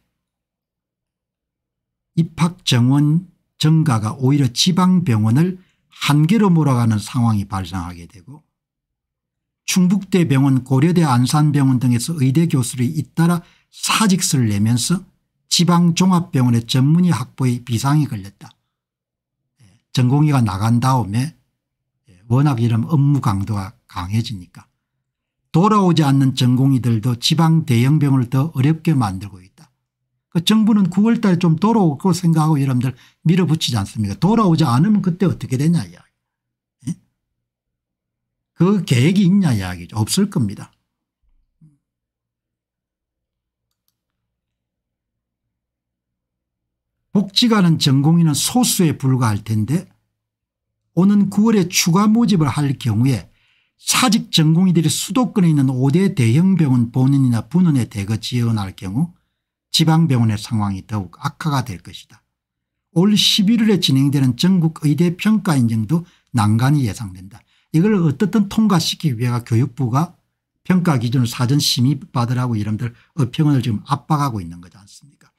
입학 정원 증가가 오히려 지방병원을 한계로 몰아가는 상황이 발생하게 되고 충북대 병원 고려대 안산병원 등에서 의대 교수를 잇따라 사직서를 내면서 지방종합병원의 전문의 확보에 비상이 걸렸다. 예, 전공의가 나간 다음에 예, 워낙 이런 업무 강도가 강해지니까 돌아오지 않는 전공의들도 지방 대형병을 더 어렵게 만들고 있다. 그 정부는 9월 달에 좀 돌아올 걸 생각하고 여러분들 밀어붙이지 않습니까 돌아오지 않으면 그때 어떻게 되냐 이야기. 예? 그 계획이 있냐 이야기죠. 없을 겁니다. 복지관은 전공의는 소수에 불과할 텐데 오는 9월에 추가 모집을 할 경우에 사직 전공의들이 수도권에 있는 5대 대형병원 본인이나 분원에 대거 지원할 경우 지방병원의 상황이 더욱 악화가 될 것이다. 올 11월에 진행되는 전국의대 평가 인증도 난간이 예상된다. 이걸 어떻든 통과시키기 위해 교육부가 평가 기준을 사전 심의 받으라고 이름들 어평원을 지금 압박하고 있는 거지 않습니까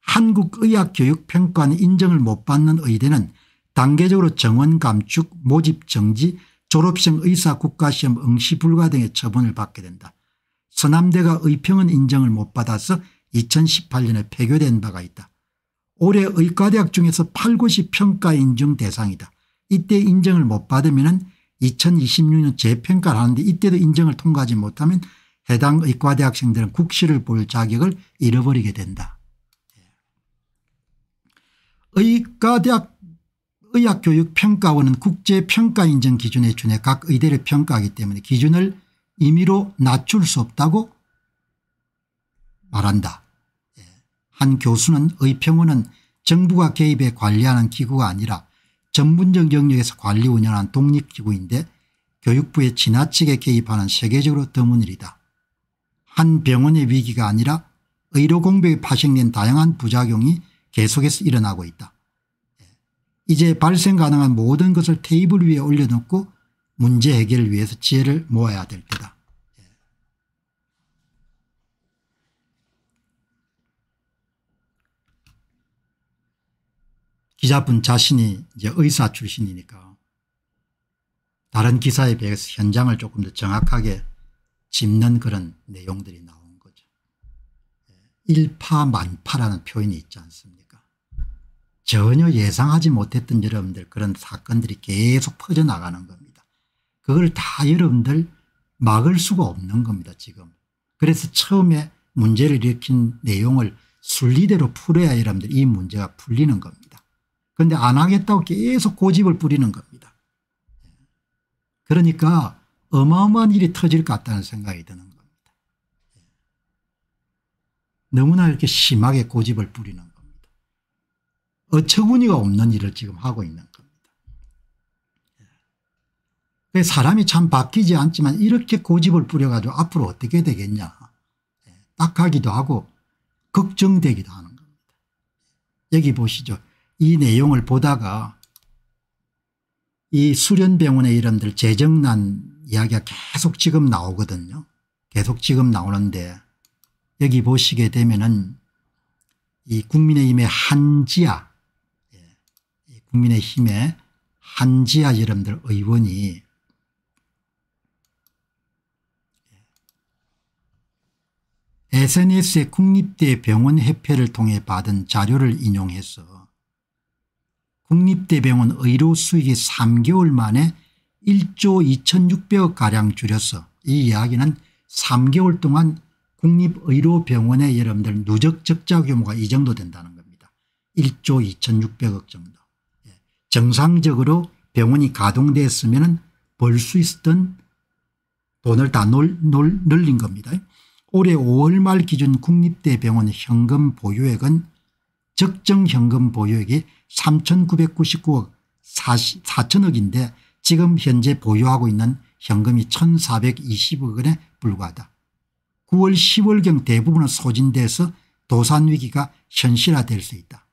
한국의학교육평가는 인정을 못 받는 의대는 단계적으로 정원 감축 모집 정지 졸업생 의사 국가시험 응시 불가 등의 처분을 받게 된다. 서남대가 의평은 인정을 못 받아서 2018년에 폐교된 바가 있다. 올해 의과대학 중에서 8, 9이 평가 인정 대상이다. 이때 인정을 못 받으면 2026년 재평가를 하는데 이때도 인정을 통과하지 못하면 해당 의과대학생들은 국시를 볼 자격을 잃어버리게 된다. 예. 의과대학 의학교육평가원은 국제평가인증 기준에 준해 각 의대를 평가하기 때문에 기준을 임의로 낮출 수 없다고 말한다. 예. 한 교수는 의평원은 정부가 개입해 관리하는 기구가 아니라 전문적 영역에서 관리 운영하는 독립기구인데 교육부에 지나치게 개입하는 세계적으로 드문 일이다. 한 병원의 위기가 아니라 의료 공백이 파생된 다양한 부작용이 계속해서 일어나고 있다. 이제 발생 가능한 모든 것을 테이블 위에 올려놓고 문제 해결을 위해서 지혜를 모아야 될 때다. 예. 기자분 자신이 이제 의사 출신이니까 다른 기사에 비해서 현장을 조금 더 정확하게 짚는 그런 내용들이 나온 거죠. 예. 일파만파라는 표현이 있지 않습니까 전혀 예상하지 못했던 여러분들 그런 사건들이 계속 퍼져나가는 겁니다. 그걸 다 여러분들 막을 수가 없는 겁니다 지금. 그래서 처음에 문제를 일으킨 내용을 순리대로 풀어야 여러분들 이 문제가 풀리는 겁니다. 그런데 안 하겠다고 계속 고집을 부리는 겁니다. 그러니까 어마어마한 일이 터질 것 같다는 생각이 드는 겁니다. 예. 너무나 이렇게 심하게 고집을 부리는 겁니다. 어처구니가 없는 일을 지금 하고 있는 겁니다. 예. 사람이 참 바뀌지 않지만 이렇게 고집을 부려가지고 앞으로 어떻게 되겠냐 예. 딱하기도 하고 걱정되기도 하는 겁니다. 예. 여기 보시죠. 이 내용을 보다가 이 수련병원의 이름들 재정난 이야기가 계속 지금 나오거든요. 계속 지금 나오는데 여기 보시게 되면은 이 국민의힘의 한지아 국민의힘의 한지아 여러분들 의원이 SNS의 국립대 병원 협회를 통해 받은 자료를 인용해서 국립대병원 의료 수익이 3개월 만에 1조 2600억가량 줄여서 이 이야기는 3개월 동안 국립의료병원의 여러분들 누적 적자 규모가 이 정도 된다는 겁니다. 1조 2600억 정도. 정상적으로 병원이 가동됐으면 벌 수 있었던 돈을 다 놀, 놀, 늘린 겁니다. 올해 5월 말 기준 국립대병원 현금 보유액은 적정 현금 보유액이 3,999억 4천억인데 지금 현재 보유하고 있는 현금이 1,420억 원에 불과하다. 9월 10월경 대부분은 소진돼서 도산위기가 현실화될 수 있다.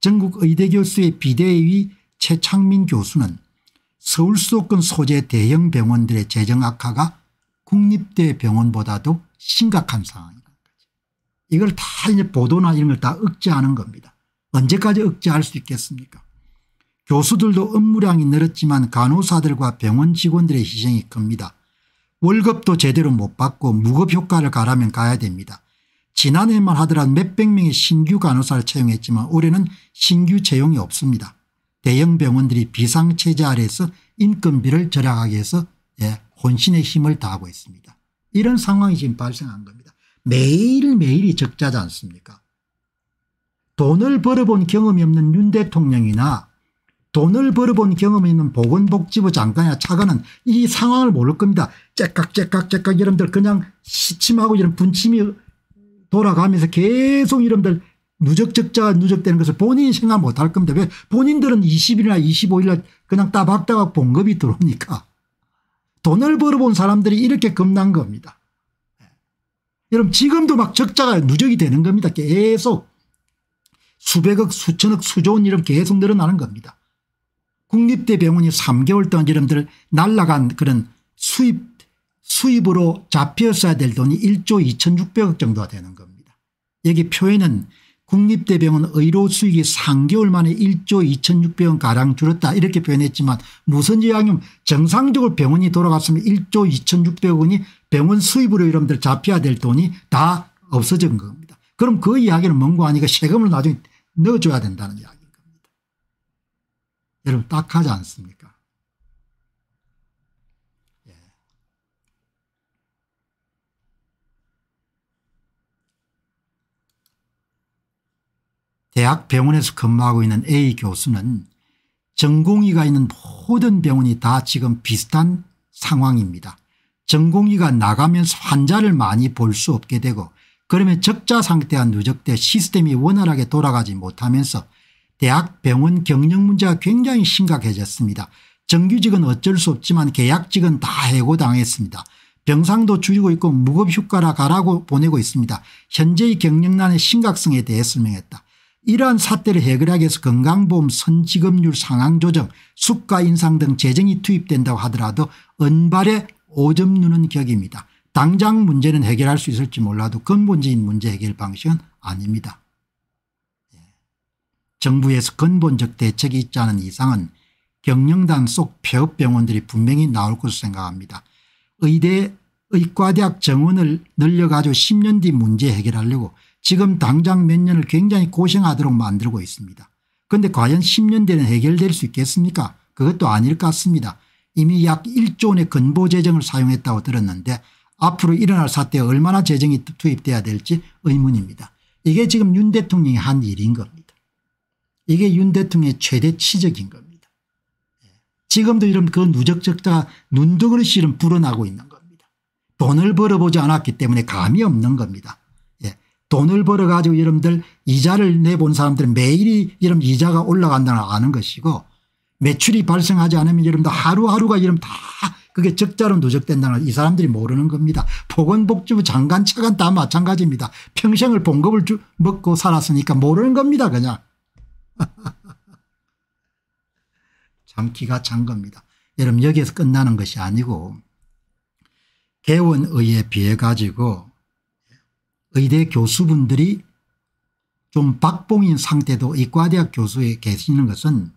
전국의대교수의 비대위 최창민 교수는 서울 수도권 소재 대형 병원들의 재정 악화가 국립대 병원보다도 심각한 상황이라는 거 이걸 다 이제 보도나 이런 걸 다 억제하는 겁니다. 언제까지 억제할 수 있겠습니까 교수들도 업무량이 늘었지만 간호사들과 병원 직원들의 희생이 큽니다. 월급도 제대로 못 받고 무급 효과를 가라면 가야 됩니다. 지난해만 하더라도 몇백 명의 신규 간호사를 채용했지만 올해는 신규 채용이 없습니다. 대형 병원들이 비상체제 아래에서 인건비를 절약하기 위해서 예, 혼신의 힘을 다하고 있습니다. 이런 상황이 지금 발생한 겁니다. 매일매일이 적자지 않습니까 돈을 벌어본 경험이 없는 윤 대통령이나 돈을 벌어본 경험이 있는 보건복지부 장관이나 차관은 이 상황을 모를 겁니다. 째깍째깍째깍 여러분들 그냥 시침하고 이런 분침이 돌아가면서 계속 이름들 누적적자가 누적되는 것을 본인이 생각 못할 겁니다. 왜 본인들은 20일이나 25일날 그냥 따박따박 봉급이 들어오니까 돈을 벌어본 사람들이 이렇게 겁난 겁니다. 여러분 지금도 막 적자가 누적이 되는 겁니다. 계속 수백억 수천억 수조원 이름 계속 늘어나는 겁니다. 국립대병원이 3개월 동안 이름들 날라간 그런 수입 수입으로 잡혀어야될 돈이 1조 2600억 정도 되는 겁니다. 여기 표에는 국립대병원 의료 수익이 3개월 만에 1조 2600원가량 줄었다 이렇게 표현했지만 무선지방염 정상적으로 병원이 돌아갔으면 1조 2600원이 병원 수입으로 여러분들 잡혀야 될 돈이 다 없어진 겁니다. 그럼 그 이야기는 뭔고 아니가 세금을 나중에 넣어줘야 된다는 이야기인 겁니다. 여러분 딱하지 않습니까 대학 병원에서 근무하고 있는 A 교수는 전공의가 있는 모든 병원이 다 지금 비슷한 상황입니다. 전공의가 나가면서 환자를 많이 볼 수 없게 되고 그러면 적자 상태가 누적돼 시스템이 원활하게 돌아가지 못하면서 대학 병원 경력 문제가 굉장히 심각해졌습니다. 정규직은 어쩔 수 없지만 계약직은 다 해고당했습니다. 병상도 줄이고 있고 무급휴가라 가라고 보내고 있습니다. 현재의 경력난의 심각성에 대해 설명했다. 이러한 사태를 해결하기 위해서 건강보험 선지급률 상황조정 수가 인상 등 재정이 투입된다고 하더라도 은발에 오점 누는 격입니다. 당장 문제는 해결할 수 있을지 몰라도 근본적인 문제 해결 방식은 아닙니다. 예. 정부에서 근본적 대책이 있지 않은 이상은 경영단 속 폐업병원들이 분명히 나올 것으로 생각합니다. 의대 의과대학 정원을 늘려가지고 10년 뒤 문제 해결하려고 지금 당장 몇 년을 굉장히 고생하도록 만들고 있습니다. 그런데 과연 10년 뒤는 에 해결될 수 있겠습니까 그것도 아닐 것 같습니다. 이미 약 1조 원의 근보 재정을 사용했다고 들었는데 앞으로 일어날 사태에 얼마나 재정이 투입돼야 될지 의문입니다. 이게 지금 윤 대통령이 한 일인 겁니다. 이게 윤 대통령의 최대 치적인 겁니다. 예. 지금도 이런 그 누적 적자가 눈덩어 씨름 불어나고 있는 겁니다. 돈을 벌어보지 않았기 때문에 감이 없는 겁니다. 돈을 벌어가지고 여러분들 이자를 내본 사람들은 매일이 여러분 이자가 올라간다는 아는 것이고 매출이 발생하지 않으면 여러분들 하루하루가 여러분 다 그게 적자로 누적된다는 이 사람들이 모르는 겁니다. 보건복지부 장관 차관 다 마찬가지입니다. 평생을 봉급을 주, 먹고 살았으니까 모르는 겁니다 그냥. 참 기가 찬 겁니다. 여러분 여기에서 끝나는 것이 아니고 개원의에 비해 가지고 의대 교수분들이 좀 박봉인 상태도 의과대학 교수에 계시는 것은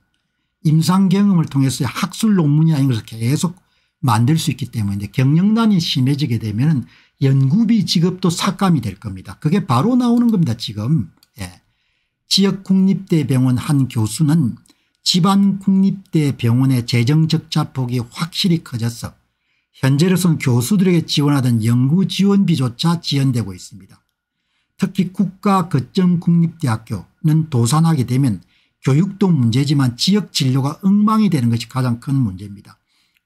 임상경험을 통해서 학술 논문이 아닌 것을 계속 만들 수 있기 때문에 경영난이 심해지게 되면 연구비 지급도 삭감이 될 겁니다. 그게 바로 나오는 겁니다 지금. 예. 지역국립대병원 한 교수는 지방국립대병원의 재정적자폭이 확실히 커져서 현재로서는 교수들에게 지원하던 연구지원비조차 지연되고 있습니다. 특히 국가거점국립대학교는 도산하게 되면 교육도 문제지만 지역 진료가 엉망이 되는 것이 가장 큰 문제입니다.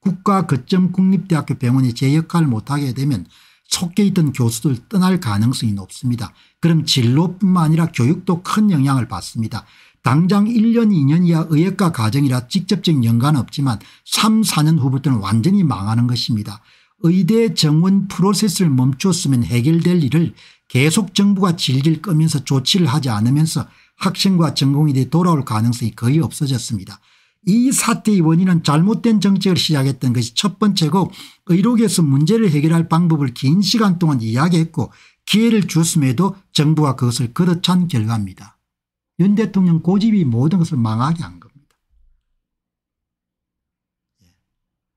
국가거점국립대학교 병원이 제 역할을 못하게 되면 속해 있던 교수들 떠날 가능성이 높습니다. 그럼 진로뿐만 아니라 교육도 큰 영향을 받습니다. 당장 1년 2년 이하 의학과 과정이라 직접적인 연관은 없지만 3 4년 후부터는 완전히 망하는 것입니다. 의대 정원 프로세스를 멈췄으면 해결될 일을 계속 정부가 질질 끄면서 조치를 하지 않으면서 학생과 전공의들이 돌아올 가능성이 거의 없어졌습니다. 이 사태의 원인은 잘못된 정책을 시작했던 것이 첫 번째고 의료계에서 문제를 해결할 방법을 긴 시간 동안 이야기했고 기회를 주었음에도 정부가 그것을 거듭찬 결과입니다. 윤 대통령 고집이 모든 것을 망하게 한 겁니다. 예.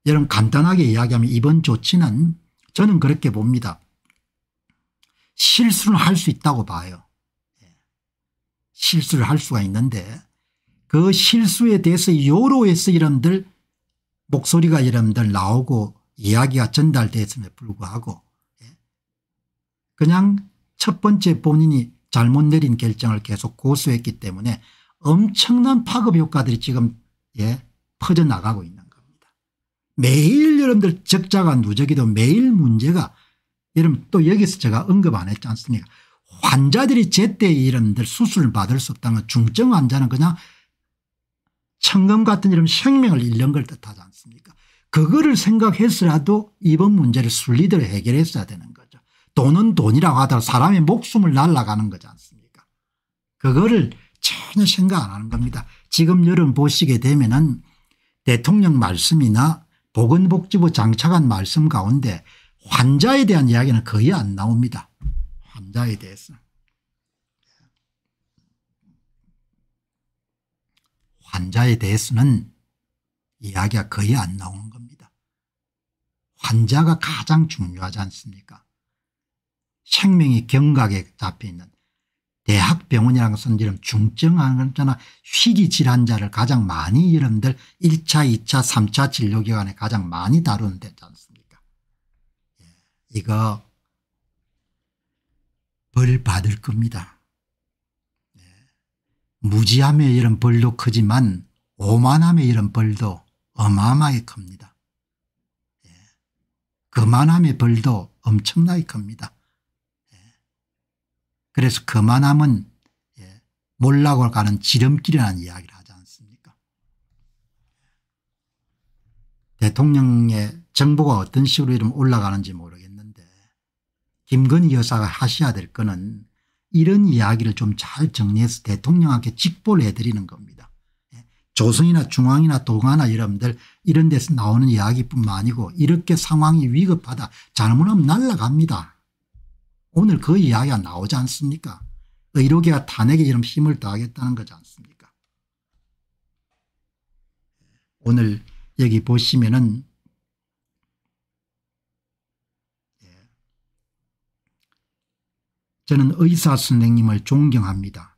여러분 간단하게 이야기하면 이번 조치는 저는 그렇게 봅니다. 실수를 할 수 있다고 봐요. 예. 실수를 할 수가 있는데 그 실수에 대해서 요로에서 여러분들 목소리가 여러분들 나오고 이야기가 전달됐음에 불구하고 예. 그냥 첫 번째 본인이 잘못 내린 결정을 계속 고수했기 때문에 엄청난 파급 효과들이 지금 예, 퍼져나가고 있는 겁니다. 매일 여러분들 적자가 누적이도 매일 문제가 여러분 또 여기서 제가 언급 안 했지 않습니까 환자들이 제때 이름들 수술을 받을 수 없다는 건 중증 환자는 그냥 청금 같은 이름 생명을 잃는 걸 뜻하지 않습니까 그거를 생각해서라도 이번 문제를 순리대로 해결했어야 되는 거죠 돈은 돈이라고 하더라도 사람의 목숨을 날라가는 거지 않습니까 그거를 전혀 생각 안 하는 겁니다 지금 여러분 보시게 되면 은 대통령 말씀이나 보건복지부 장차관 말씀 가운데 환자에 대한 이야기는 거의 안 나옵니다. 환자에 대해서. 환자에 대해서는 이야기가 거의 안 나오는 겁니다. 환자가 가장 중요하지 않습니까? 생명이 경각에 잡혀있는 대학병원이라는 것은 지금 중증하는 거나 희귀질환자를 가장 많이 여러분들 1차 2차 3차 진료기관에 가장 많이 다루는 데지 않습니까? 이거 벌 받을 겁니다. 예. 무지함의 이런 벌도 크지만 오만함의 이런 벌도 어마어마하게 큽니다. 예. 그만함의 벌도 엄청나게 큽니다. 예. 그래서 그만함은 몰락을 가는 지름길이라는 이야기를 하지 않습니까 대통령의 정보가 어떤 식으로 이름 올라가는지 모르겠는데 김건희 여사가 하셔야 될 거는 이런 이야기를 좀 잘 정리해서 대통령한테 직보를 해드리는 겁니다. 예. 조선이나 중앙이나 동아나 여러분들 이런 데서 나오는 이야기뿐만 아니고 이렇게 상황이 위급하다 잘못하면 날라갑니다. 오늘 그 이야기가 나오지 않습니까 의료계가 탄핵에 이런 힘을 더하겠다는 거지 않습니까 오늘 여기 보시면은 저는 의사 선생님을 존경합니다.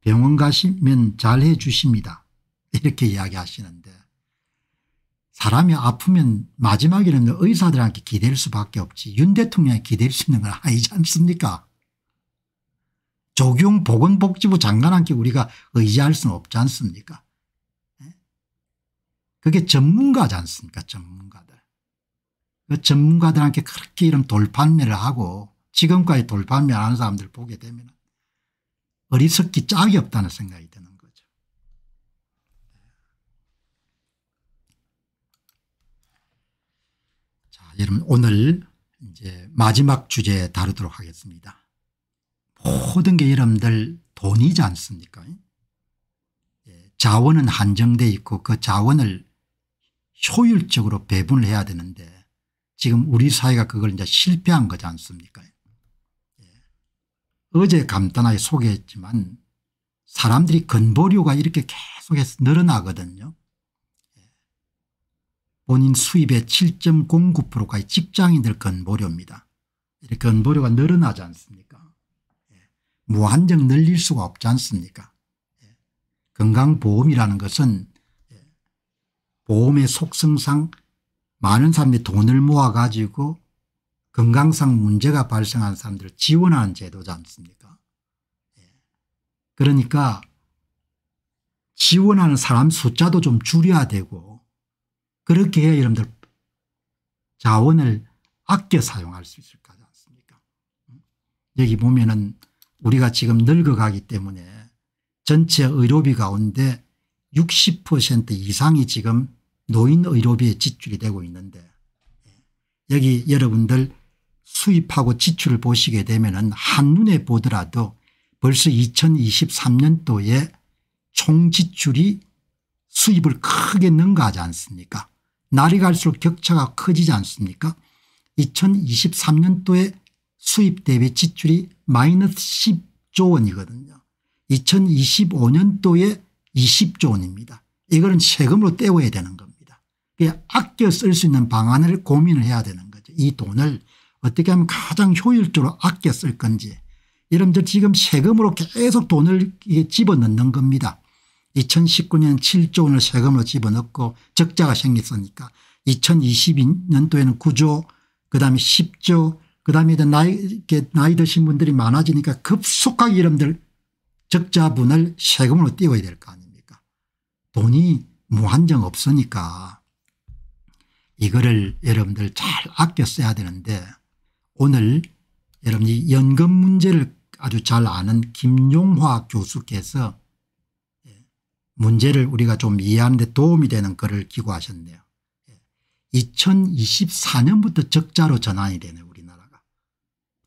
병원 가시면 잘해 주십니다. 이렇게 이야기하시는데 사람이 아프면 마지막에는 의사들한테 기댈 수밖에 없지 윤 대통령이 기댈 수 있는 건 아니지 않습니까? 조경 보건복지부 장관한테 우리가 의지할 수는 없지 않습니까? 예? 그게 전문가지 않습니까 전문가들. 그 전문가들한테 그렇게 이런 돌판매를 하고 지금까지 돌판면 파 하는 사람들 보게 되면 어리석기 짝이 없다는 생각이 드는 거죠. 자, 여러분 오늘 이제 마지막 주제 다루도록 하겠습니다. 모든 게 여러분들 돈이지 않습니까? 예, 자원은 한정돼 있고 그 자원을 효율적으로 배분을 해야 되는데 지금 우리 사회가 그걸 이제 실패한 거지 않습니까? 어제 간단하게 소개했지만 사람들이 건보료가 이렇게 계속해서 늘어나거든요. 본인 수입의 7.09%가 직장인들 건보료입니다. 이렇게 건보료가 늘어나지 않습니까 예. 무한정 늘릴 수가 없지 않습니까 예. 건강보험이라는 것은 예, 보험의 속성상 많은 사람들이 돈을 모아가지고 건강상 문제가 발생한 사람들을 지원하는 제도지 않습니까 예. 그러니까 지원하는 사람 숫자도 좀 줄여야 되고 그렇게 해야 여러분들 자원을 아껴 사용할 수 있을 거지 않습니까 음. 여기 보면은 우리가 지금 늙어가기 때문에 전체 의료비 가운데 60% 이상이 지금 노인 의료비에 지출이 되고 있는데 예. 여기 여러분들 수입하고 지출을 보시게 되면 한눈에 보더라도 벌써 2023년도에 총지출이 수입을 크게 능가하지 않습니까 날이 갈수록 격차가 커지지 않습니까 2023년도에 수입 대비 지출이 마이너스 10조 원이거든요 2025년도에 20조 원입니다 이거는 세금으로 떼워야 되는 겁니다 아껴 쓸 수 있는 방안을 고민을 해야 되는 거죠 이 돈을 어떻게 하면 가장 효율적으로 아껴 쓸 건지 여러분들 지금 세금으로 계속 돈을 집어넣는 겁니다. 2019년 7조 원을 세금으로 집어넣고 적자가 생겼으니까 2022년도에는 9조 그다음에 10조 그다음에 나이, 나이 드신 분들이 많아지니까 급속하게 여러분들 적자분을 세금으로 띄워야 될 거 아닙니까 돈이 무한정 없으니까 이거를 여러분들 잘 아껴 써야 되는데 오늘 여러분이 연금 문제를 아주 잘 아는 김용화 교수께서 예, 문제를 우리가 좀 이해하는 데 도움이 되는 글을 기고하셨네요. 2024년부터 예, 적자로 전환이 되네요 우리나라가.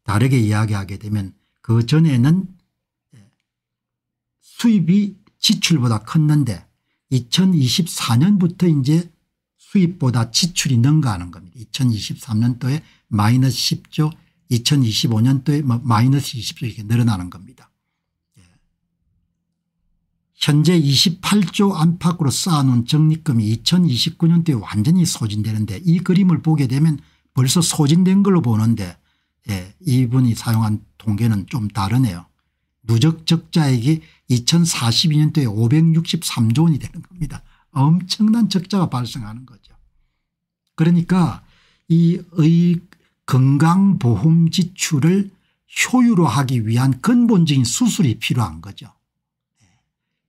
다르게 이야기하게 되면 그 전에는 예, 수입이 지출보다 컸는데 2024년부터 이제 수입보다 지출이 능가하는 겁니다. 2023년도에 마이너스 10조 2025년도에 마이너스 20조 이렇게 늘어나는 겁니다. 예. 현재 28조 안팎으로 쌓아놓은 적립금이 2029년도에 완전히 소진되는데 이 그림을 보게 되면 벌써 소진된 걸로 보는데 예, 이분이 사용한 통계는 좀 다르네요. 누적 적자액이 2042년도에 563조 원이 되는 겁니다. 엄청난 적자가 발생하는 거죠. 그러니까 이 의, 건강보험 지출을 효율화 하기 위한 근본적인 수술이 필요한 거죠. 네.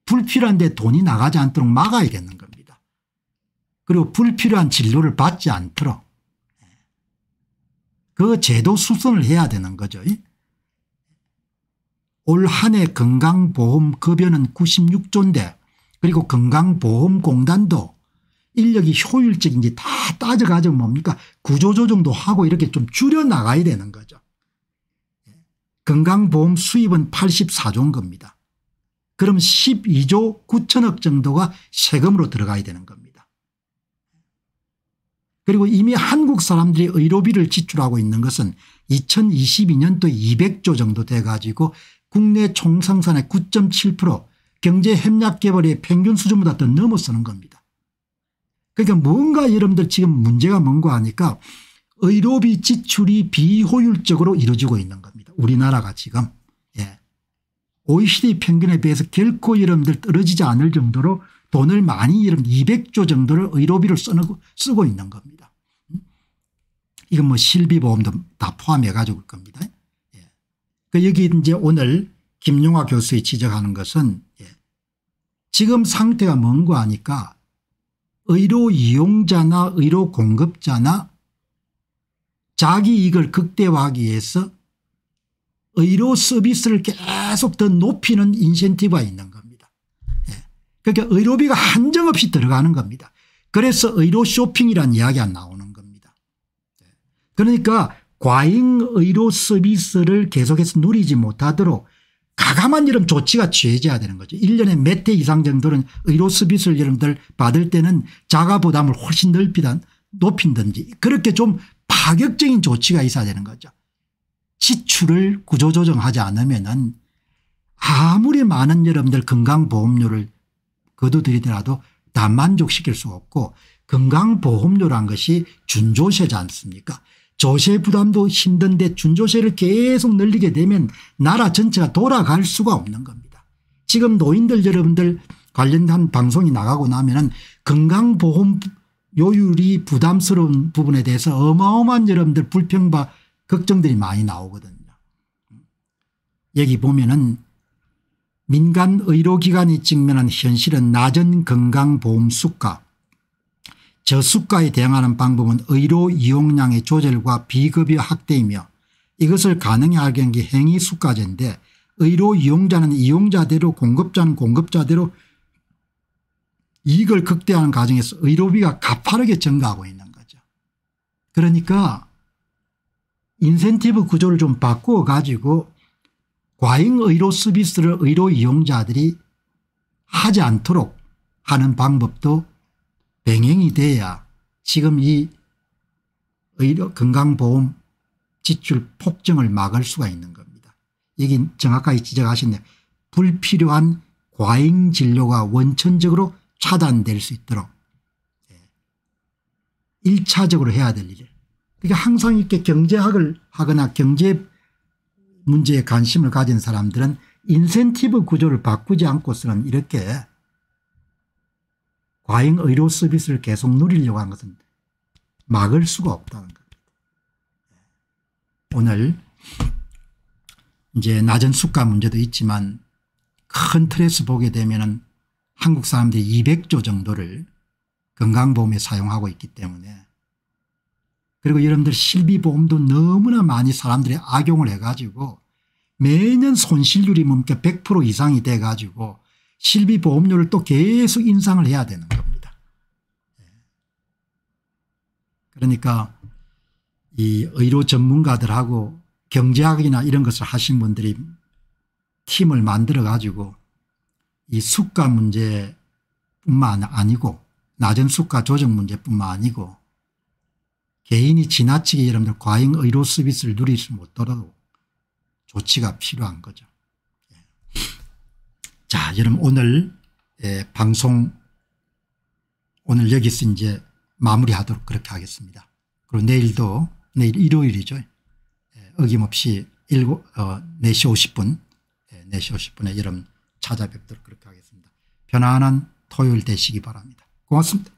불필요한데 돈이 나가지 않도록 막아야겠는 겁니다. 그리고 불필요한 진료를 받지 않도록 네. 그 제도 수선을 해야 되는 거죠. 올한해 건강보험 급여는 96조인데 그리고 건강보험공단도 인력이 효율적인지 다 따져가지고 뭡니까 구조조정도 하고 이렇게 좀 줄여나가야 되는 거죠. 예. 건강보험 수입은 84조인 겁니다. 그럼 12조 9천억 정도가 세금으로 들어가야 되는 겁니다. 그리고 이미 한국 사람들이 의료비를 지출하고 있는 것은 2022년도 200조 정도 돼가지고 국내 총생산의 9.7% 경제협력개발의 평균 수준보다 더 넘어서는 겁니다. 그러니까 뭔가 여러분들 지금 문제가 뭔가 하니까 의료비 지출이 비효율적으로 이루어지고 있는 겁니다. 우리나라가 지금. 예. OECD 평균에 비해서 결코 여러분들 떨어지지 않을 정도로 돈을 많이 여러 200조 정도를 의료비를 쓰고 있는 겁니다. 음? 이건 뭐 실비보험도 다 포함해 가지고 겁니다. 예. 그 여기 이제 오늘 김용화 교수의 지적하는 것은 예. 지금 상태가 뭔가 하니까 의료 이용자나 의료 공급자나 자기 이익을 극대화하기 위해서 의료 서비스를 계속 더 높이는 인센티브가 있는 겁니다. 예. 그러니까 의료비가 한정없이 들어가는 겁니다. 그래서 의료 쇼핑이란 이야기가 나오는 겁니다. 예. 그러니까 과잉 의료 서비스를 계속해서 누리지 못하도록 가감한 이름 조치가 취해져야 되는 거죠. 1년에 몇회 이상 정도는 의료 서비스를 여러분들 받을 때는 자가 부담을 훨씬 넓히던 높인든지 그렇게 좀 파격적인 조치가 있어야 되는 거죠. 지출을 구조조정하지 않으면 은 아무리 많은 여러분들 건강보험료를 거둬들이더라도 다 만족시킬 수 없고 건강보험료란 것이 준조세지 않습니까 조세 부담도 힘든데 준조세를 계속 늘리게 되면 나라 전체가 돌아갈 수가 없는 겁니다. 지금 노인들 여러분들 관련된 방송이 나가고 나면 건강보험 요율이 부담스러운 부분에 대해서 어마어마한 여러분들 불평과 걱정들이 많이 나오거든요. 여기 보면은 민간 의료기관이 직면한 현실은 낮은 건강보험 수가 저수가에 대응하는 방법은 의료 이용량의 조절과 비급여 확대이며 이것을 가능히 하게 한게 행위수가제인데 의료 이용자는 이용자대로 공급자는 공급자대로 이익을 극대화하는 과정에서 의료비가 가파르게 증가하고 있는 거죠. 그러니까 인센티브 구조를 좀 바꾸어 가지고 과잉 의료 서비스를 의료 이용자들이 하지 않도록 하는 방법도 병행이 돼야 지금 이 의료 건강보험 지출 폭증을 막을 수가 있는 겁니다. 여긴 정확하게 지적하셨네요. 불필요한 과잉 진료가 원천적으로 차단될 수 있도록 1차적으로 예, 해야 될 일. 그러 그러니까 항상 이렇게 경제학을 하거나 경제 문제에 관심을 가진 사람들은 인센티브 구조를 바꾸지 않고서는 이렇게 과잉 의료 서비스를 계속 누리려고 한 것은 막을 수가 없다는 겁니다. 오늘 이제 낮은 수가 문제도 있지만 큰 틀에서 보게 되면은 한국 사람들이 200조 정도를 건강보험에 사용하고 있기 때문에 그리고 여러분들 실비보험도 너무나 많이 사람들이 악용을 해가지고 매년 손실률이 뭡니까 100% 이상이 돼가지고 실비 보험료를 또 계속 인상을 해야 되는 겁니다. 예. 그러니까 이 의료 전문가들하고 경제학이나 이런 것을 하신 분들이 팀을 만들어 가지고 이 수가 문제뿐만 아니고 낮은 수가 조정 문제뿐만 아니고 개인이 지나치게 여러분들 과잉 의료 서비스를 누리지 못도록 조치가 필요한 거죠. 자, 여러분 오늘 예, 방송 오늘 여기서 이제 마무리하도록 그렇게 하겠습니다. 그리고 내일도 내일 일요일이죠. 예, 어김없이 7, 어, 4시 50분 예, 4시 50분에 여러분 찾아뵙도록 그렇게 하겠습니다. 편안한 토요일 되시기 바랍니다. 고맙습니다.